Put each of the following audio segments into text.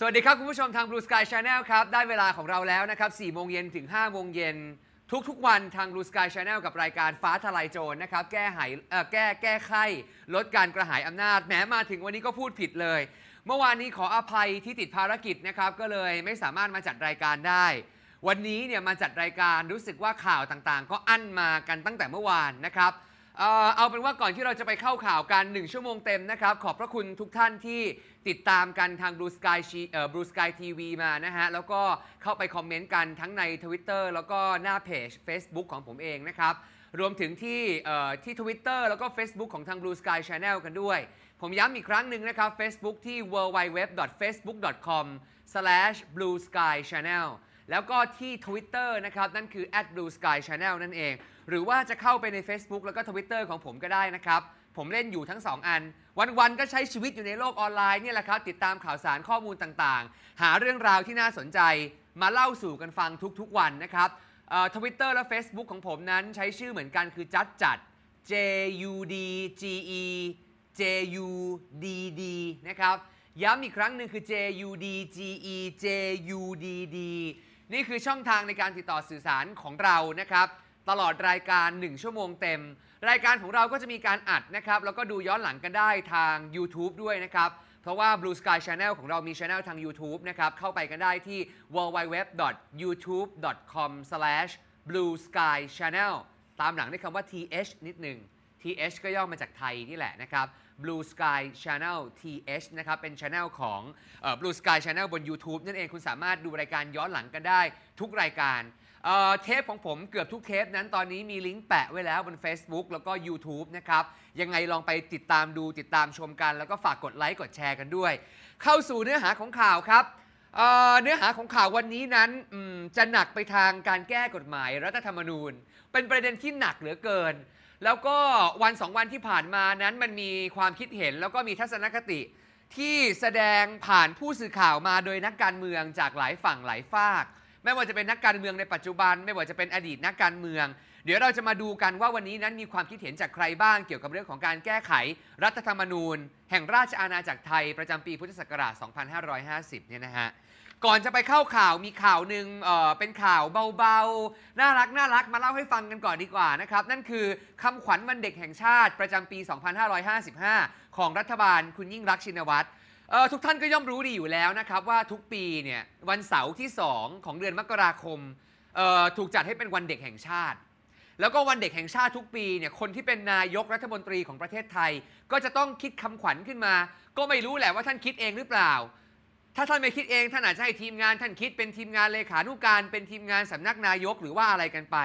สวัสดีครับ คุณผู้ชมทาง Blue Sky Channel ครับ ได้เวลาของเราแล้วนะครับ4โมงเย็นถึง5โมงเย็น ทุกๆวันทาง Blue Sky Channel กับรายการฟ้าทลายโจรนะครับแก้หายแก้แก้ไขลดการกระหายอำนาจ แม้มาถึงวันนี้ก็พูดผิดเลย เมื่อวานนี้ขออภัยที่ติดภารกิจนะครับก็เลยไม่สามารถมาจัดรายการได้ วันนี้เนี่ยมาจัดรายการรู้สึกว่าข่าวต่างๆ ก็อั้นมากันตั้งแต่เมื่อวานนะครับ เอาเป็นว่าก่อนที่เราจะไปเข้าข่าวกัน1ชั่วโมงเต็มนะครับขอบพระคุณทุกท่านที่ติดตามกันทาง Blue Sky เอ่อ Blue Sky TV มานะฮะ แล้วก็เข้าไปคอมเมนต์กันทั้งใน Twitter แล้วก็หน้าเพจ Facebook ของผมเองนะครับ รวมถึงที่เอ่อที่ Twitter แล้วก็ Facebook ของทาง Blue Sky Channel กันด้วย ผมย้ำอีกครั้งหนึ่งนะครับ Facebook ที่ www.facebook.com/blueskychannel แล้วก็ที่ Twitter นะครับ นั่นคือ @blueskychannel นั่นเอง หรือว่าจะเข้าไปใน Facebook แล้วก็ Twitter ของผมก็ได้นะครับผมเล่นอยู่ทั้ง 2 อัน วันๆ ก็ใช้ชีวิตอยู่ในโลกออนไลน์เนี่ยแหละครับ ติดตามข่าวสารข้อมูลต่างๆ หาเรื่องราวที่น่าสนใจมาเล่าสู่กันฟังทุกๆ วันนะครับทวิตเตอร์และ Facebook ของผมนั้นใช้ชื่อเหมือนกันคือจัดจัด J U D G E J U D D นะครับ ย้ำอีกครั้งหนึ่งคือ J U D G E J U D D นี่คือช่องทางในการติดต่อสื่อสารของเรานะครับ ตลอดรายการ1ชั่วโมงเต็มรายการของเราก็จะมีการอัดนะครับแล้วก็ดูย้อนหลังกันได้ทาง YouTube ด้วยนะครับ เพราะว่า Blue Sky Channel ของเรามี Channel ทาง YouTube นะครับเข้าไปกันได้ที่ www.youtube.com/blueskychannel ตามหลังด้วยคำว่า th นิดหนึ่ง th ก็ย่อมาจากไทยนี่แหละนะครับ Blue Sky Channel TH นะครับเป็น Channel ของ Blue Sky Channel บน YouTube นั่นเองคุณสามารถดูรายการย้อนหลังกันได้ทุกรายการเทปของผมเกือบทุกเทปนั้นตอนนี้มีลิงก์แปะไว้แล้วบน Facebook แล้วก็ YouTube นะครับ ยังไงลองไปติดตามดูติดตามชมกัน แล้วก็ฝากกดไลค์กดแชร์กันด้วย เข้าสู่เนื้อหาของข่าวครับเเนื้อหาของข่าววันนี้นั้นจะหนักไปทางการแก้กฎหมายรัฐธรรมนูญ เป็นประเด็นที่หนักเหลือเกิน แล้วก็วันสองวันที่ผ่านมานั้นมันมีความคิดเห็นแล้วก็มีทัศนคติ ที่แสดงผ่านผู้สื่อข่าวมาโดยนักการเมืองจากหลายฝั่งหลายฝากไม่ว่าจะเป็นนักการเมืองในปัจจุบัน ไม่ว่าจะเป็นอดีตนักการเมือง เดี๋ยวเราจะมาดูกันว่าวันนี้นั้นมีความคิดเห็นจากใครบ้างเกี่ยวกับเรื่องของการแก้ไขรัฐธรรมนูญ แห่งราชอาณาจักรไทย ประจำปีพุทธศักราช 2550 เนี่ยนะฮะก่อนจะไปเข้าข่าวมีข่าวหนึ่งเเป็นข่าวเบาๆ น่ารักน่ารักมาเล่าให้ฟังกันก่อนดีกว่านะครับนั่นคือคำขวัญวันเด็กแห่งชาติประจำปี 2555 ของรัฐบาลคุณยิ่งรักชินวัตรทุกท่านก็ย่อมรู้ดีอยู่แล้วนะครับ ว่าทุกปีเนี่ยวันเสาร์ที่2ของเดือนมกราคม ถูกจัดให้เป็นวันเด็กแห่งชาติ แล้วก็วันเด็กแห่งชาติทุกปีเนี่ยคนที่เป็นนายกรัฐมนตรีของประเทศไทย ก็จะต้องคิดคำขวัญขึ้นมา ก็ไม่รู้แหละว่าท่านคิดเองหรือเปล่า ถ้า ท่านไม่คิดเองท่านอาจจะให้ทีมงานท่านคิดเป็นทีมงานเลขานุการเป็นทีมงานสำนักนายกหรือว่าอะไรกันไป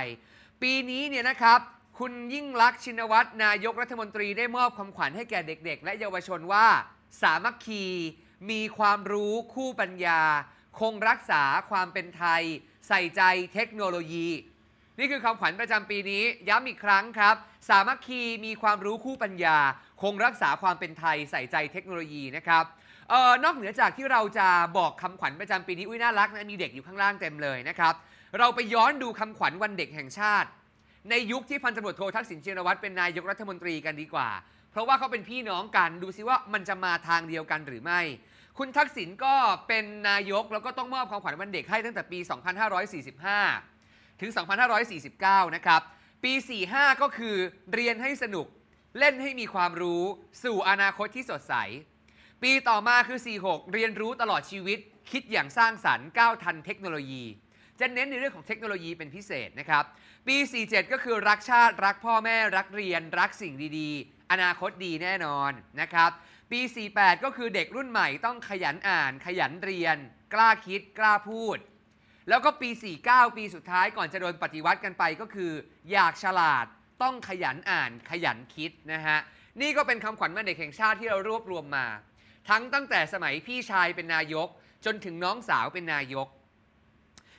ปีนี้เนี่ยนะครับคุณยิ่งลักษณ์ชินวัตรนายกรัฐมนตรีได้มอบคำขวัญให้แก่เด็กๆ และเยาวชนว่าสามัคคี มีความรู้คู่ปัญญา คงรักษาความเป็นไทย ใส่ใจเทคโนโลยี นี่คือคำขวัญประจำปีนี้ย้ำอีกครั้งครับ สามัคคี มีความรู้คู่ปัญญา คงรักษาความเป็นไทยใส่ใจเทคโนโลยีนะครับออนอกเหนือจากที่เราจะบอกคำขวัญประจำปีนี้อุ้ยน่ารักนะมีเด็กอยู่ข้างล่างเต็มเลยนะครับเราไปย้อนดูคำขวัญวันเด็กแห่งชาติ ในยุคที่พันตำรวจโททักษิณชินวัตรเป็นนายกรัฐมนตรีกันดีกว่าเพราะว่าเขาเป็นพี่น้องกัน ดูซิว่ามันจะมาทางเดียวกันหรือไม่ คุณทักษิณก็เป็นนายกแล้วก็ต้องมอบของขวัญวันเด็กให้ตั้งแต่ปี 2545 ถึง 2549 นะครับ ปี 45 ก็คือเรียนให้สนุก เล่นให้มีความรู้สู่อนาคตที่สดใส ปีต่อมาคือ 46 เรียนรู้ตลอดชีวิต คิดอย่างสร้างสรรค์ก้าวทันเทคโนโลยี จะเน้นในเรื่องของเทคโนโลยีเป็นพิเศษนะครับ ปี47ก็คือรักชาติรักพ่อแม่รักเรียนรักสิ่งดี ๆอนาคตดีแน่นอนนะครับปี 48 ก็คือเด็กรุ่นใหม่ต้องขยันอ่านขยันเรียน กล้าคิด กล้าพูดแล้วก็ปี 49 ปีสุดท้ายก่อนจะโดนปฏิวัติกันไปก็คือ อยากฉลาดต้องขยันอ่านขยันคิดนะฮะนี่ก็เป็นคำขวัญมาเด็กแห่งชาติที่เรารวบรวมมา ทั้งตั้งแต่สมัยพี่ชายเป็นนายกจนถึงน้องสาวเป็นนายก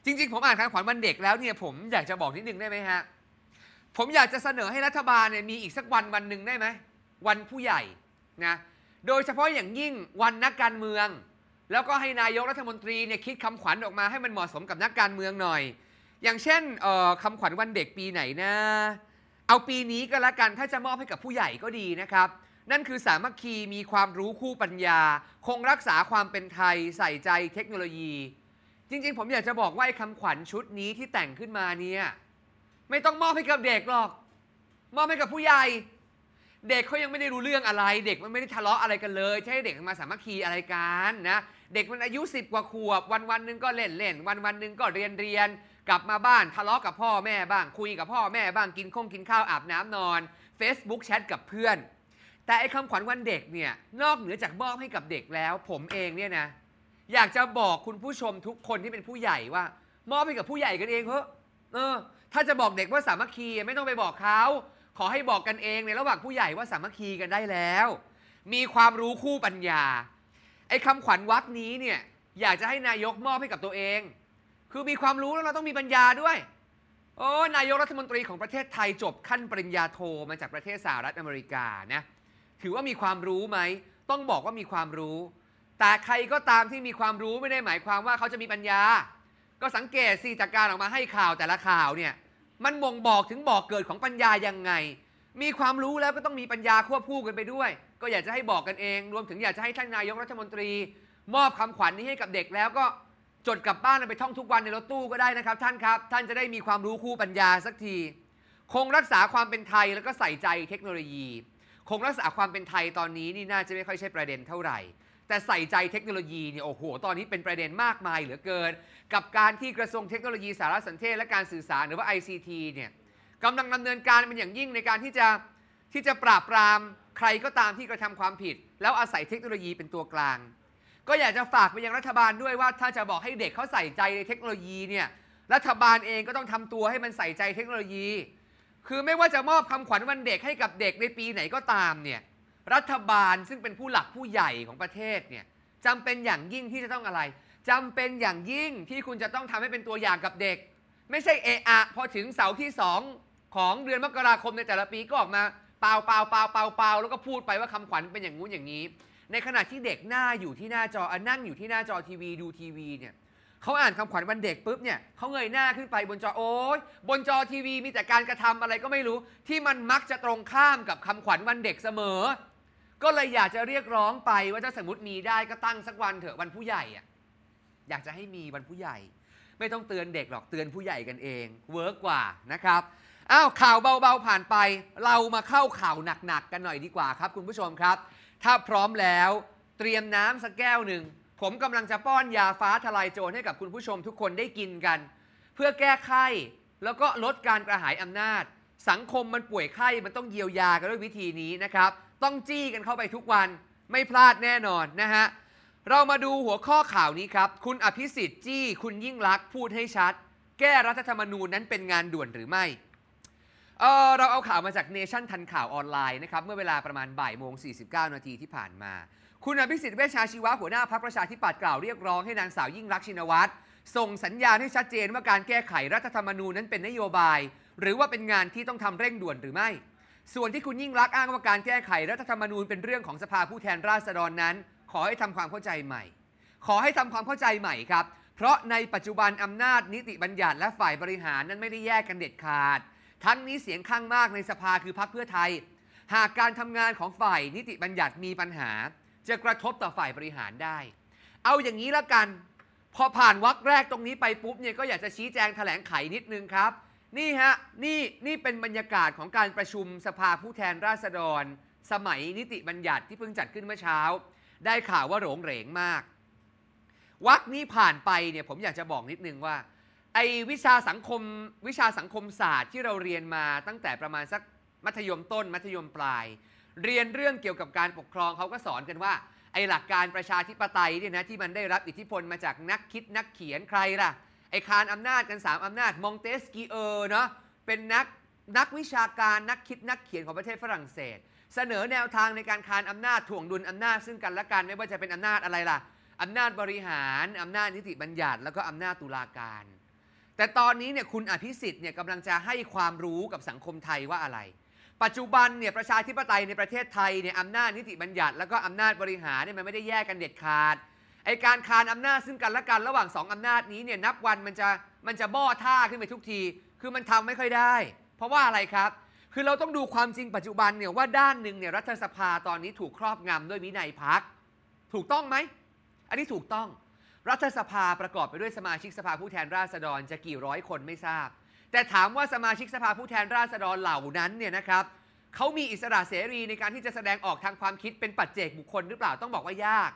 จริงๆ ผมอ่านคำขวัญวันเด็กแล้วเนี่ยผมอยากจะบอกนิดนึงได้ไหมฮะผมอยากจะเสนอให้รัฐบาลเนี่ยมีอีกสักวันวันหนึ่งได้ไหม วันผู้ใหญ่นะโดยเฉพาะอย่างยิ่งวันนักการเมือง แล้วก็ให้นายกรัฐมนตรีเนี่ยคิดคำขวัญออกมาให้มันเหมาะสมกับนักการเมืองหน่อย อย่างเช่นคำขวัญวันเด็กปีไหนนะ เอาปีนี้ก็แล้วกัน ถ้าจะมอบให้กับผู้ใหญ่ก็ดีนะครับ นั่นคือสามัคคีมีความรู้คู่ปัญญา คงรักษาความเป็นไทย ใส่ใจเทคโนโลยี จริงๆ ผมอยากจะบอกว่าไอ้คำขวัญชุดนี้ที่แต่งขึ้นมาเนี่ยไม่ต้องมอบให้กับเด็กหรอก มอบให้กับผู้ใหญ่ เด็กเขายังไม่ได้รู้เรื่องอะไรเด็กมันไม่ได้ทะเลาะอะไรกันเลย ใช่เด็กมาสามัคคีอะไรกันนะ เด็กมันอายุสิบกว่าขวบ วันวันหนึ่งก็เล่นเล่น วันวันหนึ่งก็เรียนเรียนกลับมาบ้านทะเลาะกับพ่อแม่บ้างคุยกับพ่อแม่บ้างกินข้องกินข้าวอาบน้ำนอน Facebook แชทกับเพื่อน แต่ไอ้คำขวัญวันเด็กเนี่ยนอกเหนือจากมอบให้กับเด็กแล้ว ผมเองเนี่ยนะ อยากจะบอกคุณผู้ชมทุกคนที่เป็นผู้ใหญ่ว่า มอบให้กับผู้ใหญ่กันเองเพอะเออถ้าจะบอกเด็กว่าสามัคคีไม่ต้องไปบอกเขา ขอให้บอกกันเองในระหว่างผู้ใหญ่ว่าสามัคคีกันได้แล้ว มีความรู้คู่ปัญญาไอ้คำขวัญวัดนี้เนี่ยอยากจะให้นายกมอบให้กับตัวเอง คือมีความรู้แล้วเราต้องมีปัญญาด้วยโอ้นายกรัฐมนตรีของประเทศไทยจบขั้นปริญญาโทมาจากประเทศสหรัฐอเมริกานะถือว่ามีความรู้ไหม ต้องบอกว่ามีความรู้ แต่ใครก็ตามที่มีความรู้ไม่ได้หมายความว่าเขาจะมีปัญญา ก็สังเกตสิจากการออกมาให้ข่าวแต่ละข่าวเนี่ยมันบ่งบอกถึงบอกเกิดของปัญญายังไง มีความรู้แล้วก็ต้องมีปัญญาควบคู่กันไปด้วย ก็อยากจะให้บอกกันเอง รวมถึงอยากจะให้ท่านนายกรัฐมนตรี มอบคำขวัญนนี้ให้กับเด็กแล้วก็จดกลับบ้านไปท่องทุกวันในรถตู้ก็ได้นะครับท่านครับ ท่านจะได้มีความรู้คู่ปัญญาสักที คงรักษาความเป็นไทยแล้วก็ใส่ใจเทคโนโลยี คงรักษาความเป็นไทยตอนนี้นี่น่าจะไม่ค่อยใช่ประเด็นเท่าไหร่แต่ใส่ใจเทคโนโลยีเนี่ยโอ้โหตอนนี้เป็นประเด็นมากมายเหลือเกินกับการที่กระทรวงเทคโนโลยีสารสนเทศ และการสื่อสารหรือว่า ICT เนี่ยกำลังดำเนินการเป็นอย่างยิ่งในการที่จะที่จะปราบปรามใครก็ตามที่กระทำความผิด แล้วอาศัยเทคโนโลยีเป็นตัวกลาง ก็อยากจะฝากไปยังรัฐบาลด้วยว่าถ้าจะบอกให้เด็กเขาใส่ใจในเทคโนโลยีเนี่ยรัฐบาลเองก็ต้องทำตัวให้มันใส่ใจเทคโนโลยี คือไม่ว่าจะมอบคำขวัญวันเด็กให้กับเด็กในปีไหนก็ตามเนี่ยรัฐบาลซึ่งเป็นผู้หลักผู้ใหญ่ของประเทศเนี่ยจำเป็นอย่างยิ่งที่จะต้องอะไร จำเป็นอย่างยิ่งที่คุณจะต้องทำให้เป็นตัวอย่างกับเด็ก ไม่ใช่เอะอะพอถึงเสาที่สองของเดือนมกราคมในแต่ละปีก็ออกมา เปล่าเปล่าเปล่าเปล่าเปล่าแล้วก็พูดไปว่าคำขวัญเป็นอย่างงู้นอย่างนี้ ในขณะที่เด็กหน้าอยู่ที่หน้าจอนั่งอยู่ที่หน้าจอทีวีดูทีวีเนี่ยเขาอ่านคำขวัญวันเด็กปุ๊บเนี่ยเขาเงยหน้าขึ้นไปบนจอโอ้ยบนจอทีวีมีแต่การกระทำอะไรก็ไม่รู้ที่มันมักจะตรงข้ามกับคำขวัญวันเด็กเสมอก็เลยอยากจะเรียกร้องไปว่าถ้าสมมติมีได้ก็ตั้งสักวันเถอะวันผู้ใหญ่อะอยากจะให้มีวันผู้ใหญ่ ไม่ต้องเตือนเด็กหรอกเตือนผู้ใหญ่กันเอง เวิร์กกว่านะครับอ้าวข่าวเบาๆผ่านไป เรามาเข้าข่าวหนักๆกันหน่อยดีกว่าครับ คุณผู้ชมครับ ถ้าพร้อมแล้วเตรียมน้ำสักแก้วหนึ่งผมกำลังจะป้อนยาฟ้าทลายโจรให้กับคุณผู้ชมทุกคนได้กินกัน เพื่อแก้ไขแล้วก็ลดการกระหายอำนาจ สังคมมันป่วยไข้มันต้องเยียวยากันด้วยวิธีนี้นะครับต้องจี้กันเข้าไปทุกวันไม่พลาดแน่นอนนะฮะ เรามาดูหัวข้อข่าวนี้ครับ คุณอภิสิทธิ์จี้คุณยิ่งลักษณ์พูดให้ชัด แก้รัฐธรรมนูญนั้นเป็นงานด่วนหรือไม่เออเราเอาข่าวมาจากเนชั่นทันข่าวออนไลน์นะครับเมื่อเวลาประมาณบ่ายโมง 49 นาทีที่ผ่านมา คุณอภิสิทธิ์เวชชาชีวะหัวหน้าพรรคประชาธิปัตย์กล่าวเรียกร้อง ให้นางสาวยิ่งรักชินวัตรส่งสัญญาณให้ชัดเจนว่าการแก้ไขรัฐธรรมนูญนั้นเป็นนโยบาย หรือว่าเป็นงานที่ต้องทำเร่งด่วนหรือไม่ส่วนที่คุณยิ่งรักอ้างว่าการแก้ไขรัฐธรรมนูญเป็นเรื่องของสภาผู้แทนราษฎรนั้น ขอให้ทำความเข้าใจใหม่ ขอให้ทำความเข้าใจใหม่ครับเพราะในปัจจุบันอำนาจนิติบัญญัติและฝ่ายบริหารนั้นไม่ได้แยกกันเด็ดขาด ทั้งนี้เสียงข้างมากในสภาคือพรรคเพื่อไทย หากการทำงานของฝ่ายนิติบัญญัติมีปัญหา จะกระทบต่อฝ่ายบริหารได้ เอาอย่างนี้ละกัน พอผ่านวักแรกตรงนี้ไปปุ๊บเนี่ยก็อยากจะชี้แจงแถลงไขนิดนึงครับนี่ฮะนี่นี่เป็นบรรยากาศของการประชุมสภาผู้แทนราษฎร สมัยนิติบัญญัติที่เพิ่งจัดขึ้นเมื่อเช้า ได้ข่าวว่าโหลงเหรงมากวักนี้ผ่านไปเนี่ยผมอยากจะบอกนิดนึงว่าไอวิชาสังคมวิชาสังคมศาสตร์ที่เราเรียนมาตั้งแต่ประมาณสักมัธยมต้น มัธยมปลาย เรียนเรื่องเกี่ยวกับการปกครองเขาก็สอนกันว่า ไอหลักการประชาธิปไตยเนี่ยนะที่มันได้รับอิทธิพลมาจากนักคิดนักเขียนใครล่ะไอคานอำนาจกัน 3อำนาจมองเตสกีเออร์เนาะเป็นนักนักวิชาการนักคิดนักเขียนของประเทศฝรั่งเศส เสนอแนวทางในการคานอำนาจถ่วงดุลอำนาจซึ่งกันและกัน ไม่ว่าจะเป็นอำนาจอะไรล่ะอำนาจบริหารอำนาจนิติบัญญัติ แล้วก็อำนาจตุลาการ แต่ตอนนี้เนี่ยคุณอภิสิทธิ์เนี่ยกำลังจะให้ความรู้กับสังคมไทยว่าอะไร ปัจจุบันเนี่ยประชาธิปไตยในประเทศไทยเนี่ยอำนาจนิติบัญญัติ แล้วก็อำนาจบริหารเนี่ยมันไม่ได้แยกกันเด็ดขาดไอการคานอำนาจซึ่งกันและกันระหว่าง 2อำนาจนี้เนี่ยนับวันมันจะมันจะบ่อท่าขึ้นไปทุกที คือมันทำไม่ค่อยได้ เพราะว่าอะไรครับ คือเราต้องดูความจริงปัจจุบันเนี่ยว่าด้านหนึ่งเนี่ยรัฐสภาตอนนี้ถูกครอบงำด้วยวินัยพักถูกต้องไหม อันนี้ถูกต้องรัฐสภาประกอบไปด้วยสมาชิกสภาผู้แทนราษฎรจะกี่ร้อยคนไม่ทราบ แต่ถามว่าสมาชิกสภาผู้แทนราษฎรเหล่านั้นเนี่ยนะครับเขามีอิสระเสรีในการที่จะแสดงออกทางความคิดเป็นปัจเจกบุคคลหรือเปล่าต้องบอกว่ายาก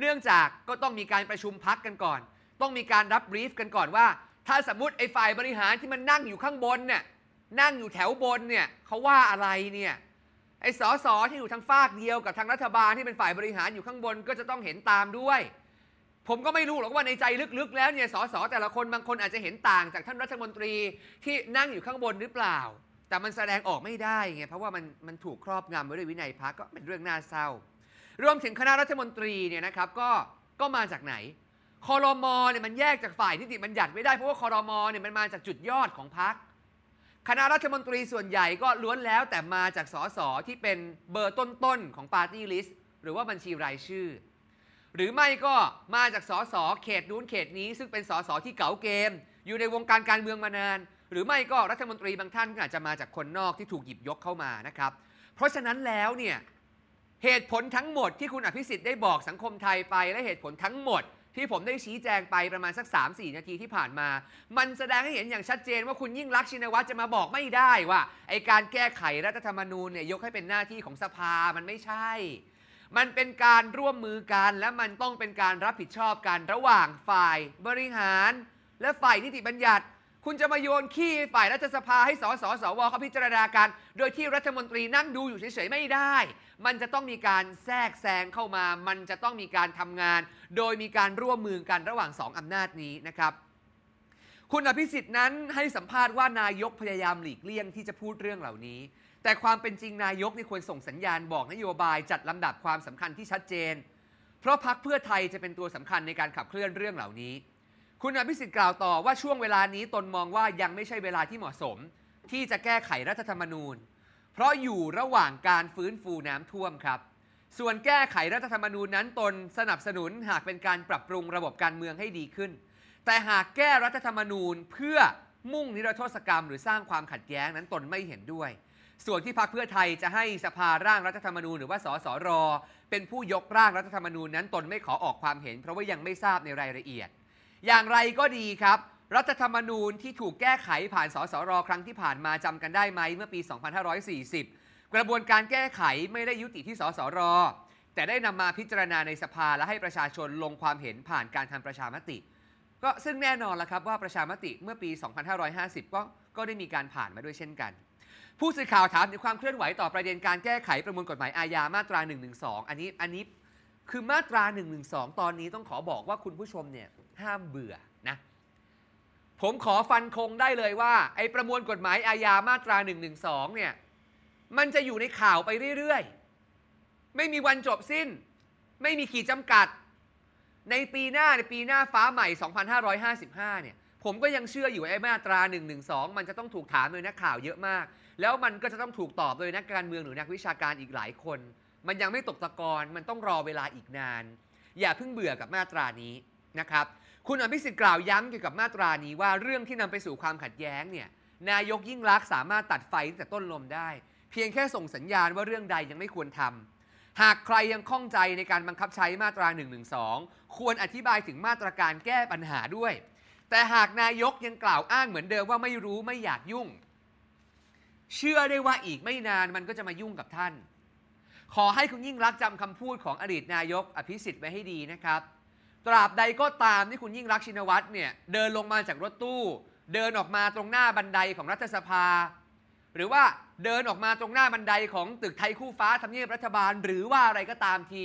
เนื่องจากก็ต้องมีการประชุมพักกันก่อน ต้องมีการรับบรีฟกันก่อนว่าถ้าสมมติไอ้ฝ่ายบริหารที่มันนั่งอยู่ข้างบนเนี่ยนั่งอยู่แถวบนเนี่ยเขาว่าอะไรเนี่ยไอ้สอสอที่อยู่ทางฝากเดียวกับทางรัฐบาลที่เป็นฝ่ายบริหารอยู่ข้างบนก็จะต้องเห็นตามด้วย ผมก็ไม่รู้หรอกว่าในใจลึกๆ แล้วเนี่ยสอสอแต่ละคนบางคนอาจจะเห็นต่างจากท่านรัฐมนตรีที่นั่งอยู่ข้างบนหรือเปล่า แต่มันแสดงออกไม่ได้ไงเพราะว่ามันมันถูกครอบงำไว้ด้วยวินัยพักก็เป็นเรื่องน่าเศร้ารวมถึงคณะรัฐมนตรีเนี่ยนะครับก็ก็มาจากไหน คอรมอเนี่ยมันแยกจากฝ่ายนิติบัญญัติไม่ได้ เพราะว่าคอรมอเนี่ยมันมาจากจุดยอดของพรรคคณะรัฐมนตรีส่วนใหญ่ก็ล้วนแล้วแต่มาจากสสที่เป็นเบอร์ต้นๆ ของปาร์ตี้ลิสต์หรือว่าบัญชีรายชื่อ หรือไม่ก็มาจากสสเขตนู้นเขตนี้ซึ่งเป็นสสที่เก๋าเกม อยู่ในวงการการเมืองมานาน หรือไม่ก็รัฐมนตรีบางท่านก็อาจจะมาจากคนนอกที่ถูกหยิบยกเข้ามานะครับ เพราะฉะนั้นแล้วเนี่ยเหตุผลทั้งหมดที่คุณอภิสิทธิ์ได้บอกสังคมไทย ไปและเหตุผลทั้งหมด ที่ผมได้ชี้แจงไปประมาณสัก3-4นาทีที่ผ่านมา มันแสดงให้เห็นอย่างชัดเจนว่าคุณยิ่งรักชินวัตรจะมาบอกไม่ได้ว่าไอการแก้ไขรัฐธรรมนูญเนี่ยยกให้เป็นหน้าที่ของสภามันไม่ใช่ มันเป็นการร่วมมือกัน และมันต้องเป็นการรับผิดชอบกัน ระหว่างฝ่าย บริหาร และฝ่ายนิติบัญญัติคุณจะมาโยนขี้ฝ่ายรัฐสภาให้สสสวเขาพิจารณาการโดยที่รัฐมนตรีนั่งดูอยู่เฉยๆ ไม่ได้ มันจะต้องมีการแทรกแซงเข้ามา มันจะต้องมีการทำงาน โดยมีการร่วมมือกันระหว่างสองอำนาจนี้นะครับ คุณอภิสิทธิ์นั้นให้สัมภาษณ์ว่านายกพยายามหลีกเลี่ยงที่จะพูดเรื่องเหล่านี้ แต่ความเป็นจริงนายกนี่ควรส่งสัญญาณบอกนโยบายจัดลำดับความสำคัญที่ชัดเจน เพราะพักเพื่อไทยจะเป็นตัวสำคัญในการขับเคลื่อนเรื่องเหล่านี้คุณอภิสิทธิ์กล่าวต่อว่าช่วงเวลานี้ตนมองว่ายังไม่ใช่เวลาที่เหมาะสม ที่จะแก้ไขรัฐธรรมนูญเพราะอยู่ระหว่างการฟื้นฟูน้ำท่วมครับ ส่วนแก้ไขรัฐธรรมนูญนั้นตนสนับสนุน หากเป็นการปรับปรุงระบบการเมืองให้ดีขึ้น แต่หากแก้รัฐธรรมนูญเพื่อมุ่งนิรโทษกรรม หรือสร้างความขัดแย้งนั้นตนไม่เห็นด้วย ส่วนที่พรรคเพื่อไทยจะให้สภาร่างรัฐธรรมนูญหรือว่าสสรเป็นผู้ยกร่างรัฐธรรมนูญนั้นตนไม่ขอออกความเห็นเพราะว่ายังไม่ทราบในรายละเอียดอย่างไรก็ดีครับ รัฐธรรมนูญที่ถูกแก้ไขผ่านสสรครั้งที่ผ่านมาจำกันได้ไหมเมื่อปี 2540 กระบวนการแก้ไขไม่ได้ยุติที่สสร แต่ได้นำมาพิจารณาในสภาและให้ประชาชนลงความเห็นผ่านการทาประชามติ ก็ซึ่งแน่นอนละครับว่าประชามติเมื่อปี 2550 ก็ก็ได้มีการผ่านมาด้วยเช่นกัน ผู้สื่อข่าวถามถึงความเคลื่อนไหวต่อประเด็นการแก้ไขประมวลกฎหมายอาญามาตรา 112 อันนี้อันนี้คือมาตรา 112 ตอนนี้ต้องขอบอกว่าคุณผู้ชมเนี่ยห้ามเบื่อนะ ผมขอฟันคงได้เลยว่าไอ้ประมวลกฎหมายอาญามาตรา1นึเนี่ย มันจะอยู่ในข่าวไปเรื่อยๆ ไม่มีวันจบสิ้น ไม่มีขีดจำกัด ในปีหน้าในปีหน้าฟ้าใหม่ 2555เนี่ย ผมก็ยังเชื่ออยู่ไอ้มาตรา1นึมันจะต้องถูกถามโดยนักข่าวเยอะมาก แล้วมันก็จะต้องถูกตอบโดยนักการเมืองหรือนักวิชาการอีกหลายคน มันยังไม่ตกตะกอน มันต้องรอเวลาอีกนาน อย่าเพิ่งเบื่อกับมาตรานี้นะครับคุณอภิสิทธิ์กล่าวย้ำเกี่ยวกับมาตรานี้ว่าเรื่องที่นำไปสู่ความขัดแย้งเนี่ย นายกยิ่งลักษณ์สามารถตัดไฟตั้งแต่ต้นลมได้ เพียงแค่ส่งสัญญาณว่าเรื่องใดยังไม่ควรทำหากใครยังข้องใจในการบังคับใช้มาตรา1นึควรอธิบายถึงมาตรการแก้ปัญหาด้วย แต่หากนายกยังกล่าวอ้างเหมือนเดิมว่าไม่รู้ไม่อยากยุ่ง เชื่อได้ว่าอีกไม่นานมันก็จะมายุ่งกับท่าน ขอให้คุณยิ่งรักจำคำพูดของอดีตนายกอภิสิทธิ์ไว้ให้ดีนะครับตราบใดก็ตามที่คุณยิ่งรักชินวัตรเนี่ยเดินลงมาจากรถตู้ เดินออกมาตรงหน้าบันไดของรัฐสภา หรือว่าเดินออกมาตรงหน้าบันไดของตึกไทยคู่ฟ้าทำเนียบรัฐบาล หรือว่าอะไรก็ตามที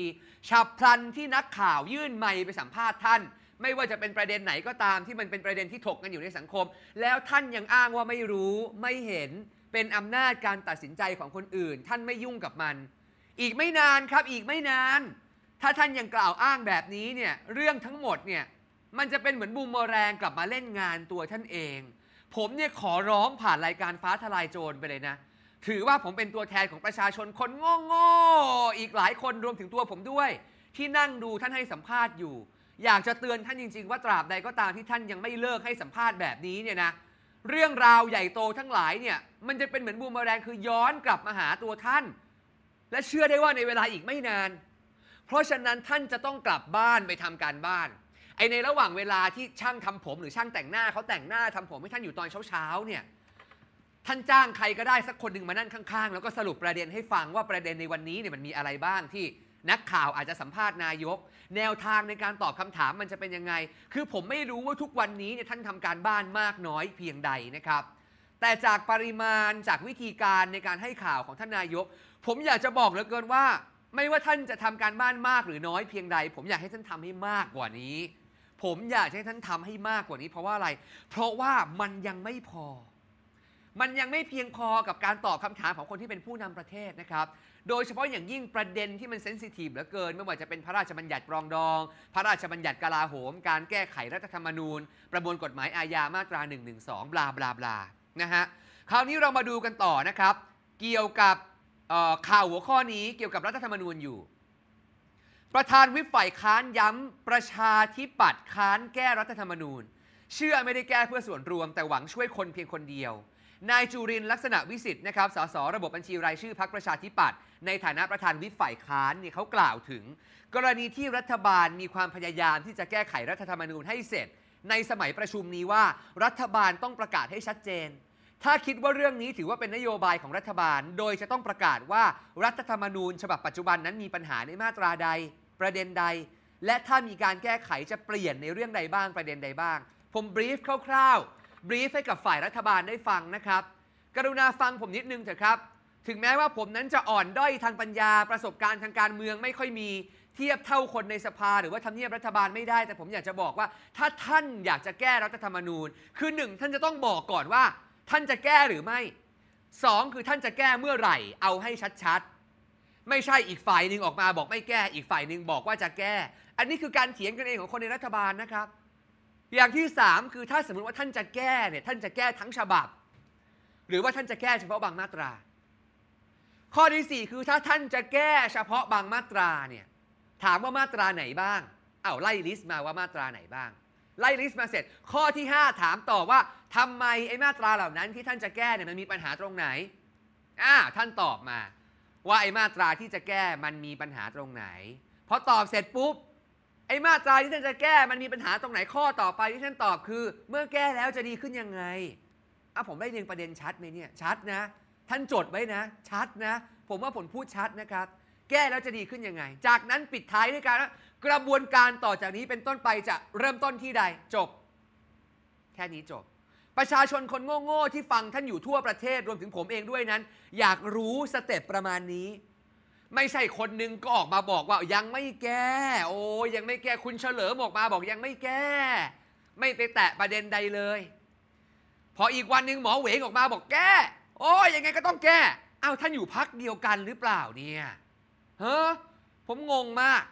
ฉับพลันที่นักข่าวยื่นไมค์ไปสัมภาษณ์ท่าน ไม่ว่าจะเป็นประเด็นไหนก็ตาม ที่มันเป็นประเด็นที่ถกกันอยู่ในสังคม แล้วท่านยังอ้างว่าไม่รู้ไม่เห็นเป็นอำนาจการตัดสินใจของคนอื่น ท่านไม่ยุ่งกับมัน อีกไม่นานครับอีกไม่นานถ้าท่านยังกล่าวอ้างแบบนี้เนี่ยเรื่องทั้งหมดเนี่ยมันจะเป็นเหมือนบูมเมอแรงกลับมาเล่นงานตัวท่านเอง ผมเนี่ยขอร้องผ่านรายการฟ้าทลายโจรไปเลยนะ ถือว่าผมเป็นตัวแทนของประชาชนคนโง่ๆอีกหลายคนรวมถึงตัวผมด้วย ที่นั่งดูท่านให้สัมภาษณ์อยู่ อยากจะเตือนท่านจริงๆว่าตราบใดก็ตามที่ท่านยังไม่เลิกให้สัมภาษณ์แบบนี้เนี่ยนะเรื่องราวใหญ่โตทั้งหลายเนี่ยมันจะเป็นเหมือนบูมเมอแรงคือย้อนกลับมาหาตัวท่าน และเชื่อได้ว่าในเวลาอีกไม่นานเพราะฉะนั้นท่านจะต้องกลับบ้านไปทำการบ้านไอในระหว่างเวลาที่ช่างทำผมหรือช่างแต่งหน้าเขาแต่งหน้าทำผมให้ท่านอยู่ตอนเช้าเช้าเนี่ยท่านจ้างใครก็ได้สักคนหนึ่งมานั่งข้าง ๆ แล้วก็สรุปประเด็นให้ฟังว่าประเด็นในวันนี้เนี่ยมันมีอะไรบ้างที่นักข่าวอาจจะสัมภาษณ์นายก แนวทางในการตอบคำถามมันจะเป็นยังไงคือผมไม่รู้ว่าทุกวันนี้เนี่ยท่านทำการบ้านมากน้อยเพียงใดนะครับแต่จากปริมาณจากวิธีการในการให้ข่าวของท่านนายก ผมอยากจะบอกเหลือเกินว่าไม่ว่าท่านจะทำการบ้านมากหรือน้อยเพียงใด ผมอยากให้ท่านทำให้มากกว่านี้ ผมอยากให้ท่านทำให้มากกว่านี้เพราะว่าอะไร เพราะว่ามันยังไม่พอ มันยังไม่เพียงพอกับการตอบคำถามของคนที่เป็นผู้นำประเทศนะครับ โดยเฉพาะอย่างยิ่งประเด็นที่มันเซนซิทีฟเหลือเกินไม่ว่าจะเป็นพระราชบัญญัติปรองดอง พระราชบัญญัติกลาโหม การแก้ไขรัฐธรรมนูญประมวลกฎหมายอาญามาตรา1นึบลาบลาบลานะฮะคราวนี้เรามาดูกันต่อนะครับ เกี่ยวกับข่าวหัวข้อนี้เกี่ยวกับรัฐธรรมนูญอยู่ ประธานวิปฝ่ายค้านย้ำประชาธิปัตย์ค้านแก้รัฐธรรมนูญ เชื่อไม่ได้แก้เพื่อส่วนรวมแต่หวังช่วยคนเพียงคนเดียว นายจุรินลักษณะวิสิทธิ์นะครับ สสระบบบัญชีรายชื่อพักประชาธิปัตย์ในฐานะประธานวิปฝ่ายค้านเนี่ยเขากล่าวถึง กรณีที่รัฐบาลมีความพยายามที่จะแก้ไขรัฐธรรมนูญให้เสร็จ ในสมัยประชุมนี้ว่ารัฐบาลต้องประกาศให้ชัดเจนถ้าคิดว่าเรื่องนี้ถือว่าเป็นนโยบายของรัฐบาล โดยจะต้องประกาศว่ารัฐธรรมนูญฉบับปัจจุบันนั้นมีปัญหาในมาตราใดประเด็นใด และถ้ามีการแก้ไขจะเปลี่ยนในเรื่องใดบ้างประเด็นใดบ้าง ผมบรีฟคร่าวๆบรีฟให้กับฝ่ายรัฐบาลได้ฟังนะครับ กรุณาฟังผมนิดนึงเถอะครับ ถึงแม้ว่าผมนั้นจะอ่อนด้อยทางปัญญาประสบการณ์ทางการเมืองไม่ค่อยมีเทียบเท่าคนในสภาหรือว่าทำเนียบรัฐบาลไม่ได้ แต่ผมอยากจะบอกว่า ถ้าท่านอยากจะแก้รัฐธรรมนูญ คือหนึ่งท่านจะต้องบอกก่อนว่าท่านจะแก้หรือไม่สองคือท่านจะแก้เมื่อไหร่ เอาให้ชัดๆ ไม่ใช่อีกฝ่ายหนึ่งออกมาบอกไม่แก้ อีกฝ่ายหนึ่งบอกว่าจะแก้ อันนี้คือการเถียงกันเองของคนในรัฐบาลนะครับ อย่างที่สามคือถ้าสมมติว่าท่านจะแก้เนี่ย ท่านจะแก้ทั้งฉบับ หรือว่าท่านจะแก้เฉพาะบางมาตรา ข้อที่สี่คือถ้าท่านจะแก้เฉพาะบางมาตราเนี่ย ถามว่ามาตราไหนบ้าง เอาไล่ลิสต์มาว่ามาตราไหนบ้างไล่ลิสต์มาเสร็จข้อที่ 5 ถามต่อว่า ทำไมไอ้มาตราเหล่านั้นที่ท่านจะแก้เนี่ยมันมีปัญหาตรงไหนอ่าท่านตอบมา ว่าไอ้มาตราที่จะแก้มันมีปัญหาตรงไหนพอตอบเสร็จปุ๊บไอ้มาตราที่ท่านจะแก้มันมีปัญหาตรงไหนข้อต่อไปที่ท่านตอบคือ เมื่อแก้แล้วจะดีขึ้นยังไงอ่ะผมได้เรียงประเด็นชัดไหมเนี่ยชัดนะท่านจดไว้นะ ชัดนะ ผมว่าผมพูดชัดนะครับ แก้แล้วจะดีขึ้นยังไง จากนั้นปิดท้ายด้วยการว่ากระบวนการต่อจากนี้เป็นต้นไปจะเริ่มต้นที่ใด จบ แค่นี้จบ ประชาชนคนโง่ ๆ ที่ฟังท่านอยู่ทั่วประเทศรวมถึงผมเองด้วยนั้น อยากรู้สเต็ปประมาณนี้ ไม่ใช่คนหนึ่งก็ออกมาบอกว่ายังไม่แก้ โอ้ยังไม่แก้คุณเฉลิมออกมาบอกยังไม่แก้ ไม่ไปแตะประเด็นใดเลย พออีกวันหนึ่งหมอเหวงออกมาบอกแก้ โอ้ยังไงก็ต้องแก้เอ้าท่านอยู่พักเดียวกันหรือเปล่าเนี่ยเฮ้ผมงงมาก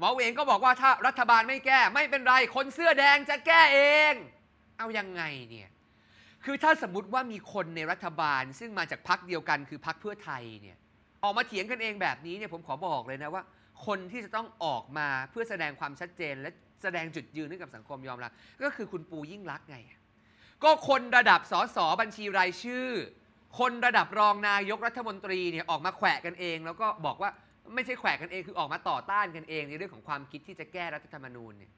หมอเวงก็บอกว่าถ้ารัฐบาลไม่แก้ไม่เป็นไร คนเสื้อแดงจะแก้เอง เอายังไงเนี่ย คือถ้าสมมติว่ามีคนในรัฐบาลซึ่งมาจากพักเดียวกันคือพักเพื่อไทยเนี่ยออกมาเถียงกันเองแบบนี้เนี่ยผมขอบอกเลยนะว่า คนที่จะต้องออกมาเพื่อแสดงความชัดเจน และแสดงจุดยืนให้กับสังคมยอมรับก็คือคุณปูยิ่งรักไง ก็คนระดับสสบัญชีรายชื่อ คนระดับรองนายกรัฐมนตรีเนี่ยออกมาแขวะกันเอง แล้วก็บอกว่าไม่ใช่แขวกกันเองคือออกมาต่อต้านกันเอง ในเรื่องของความคิดที่จะแก้รัฐธรรมนูญเนี่ย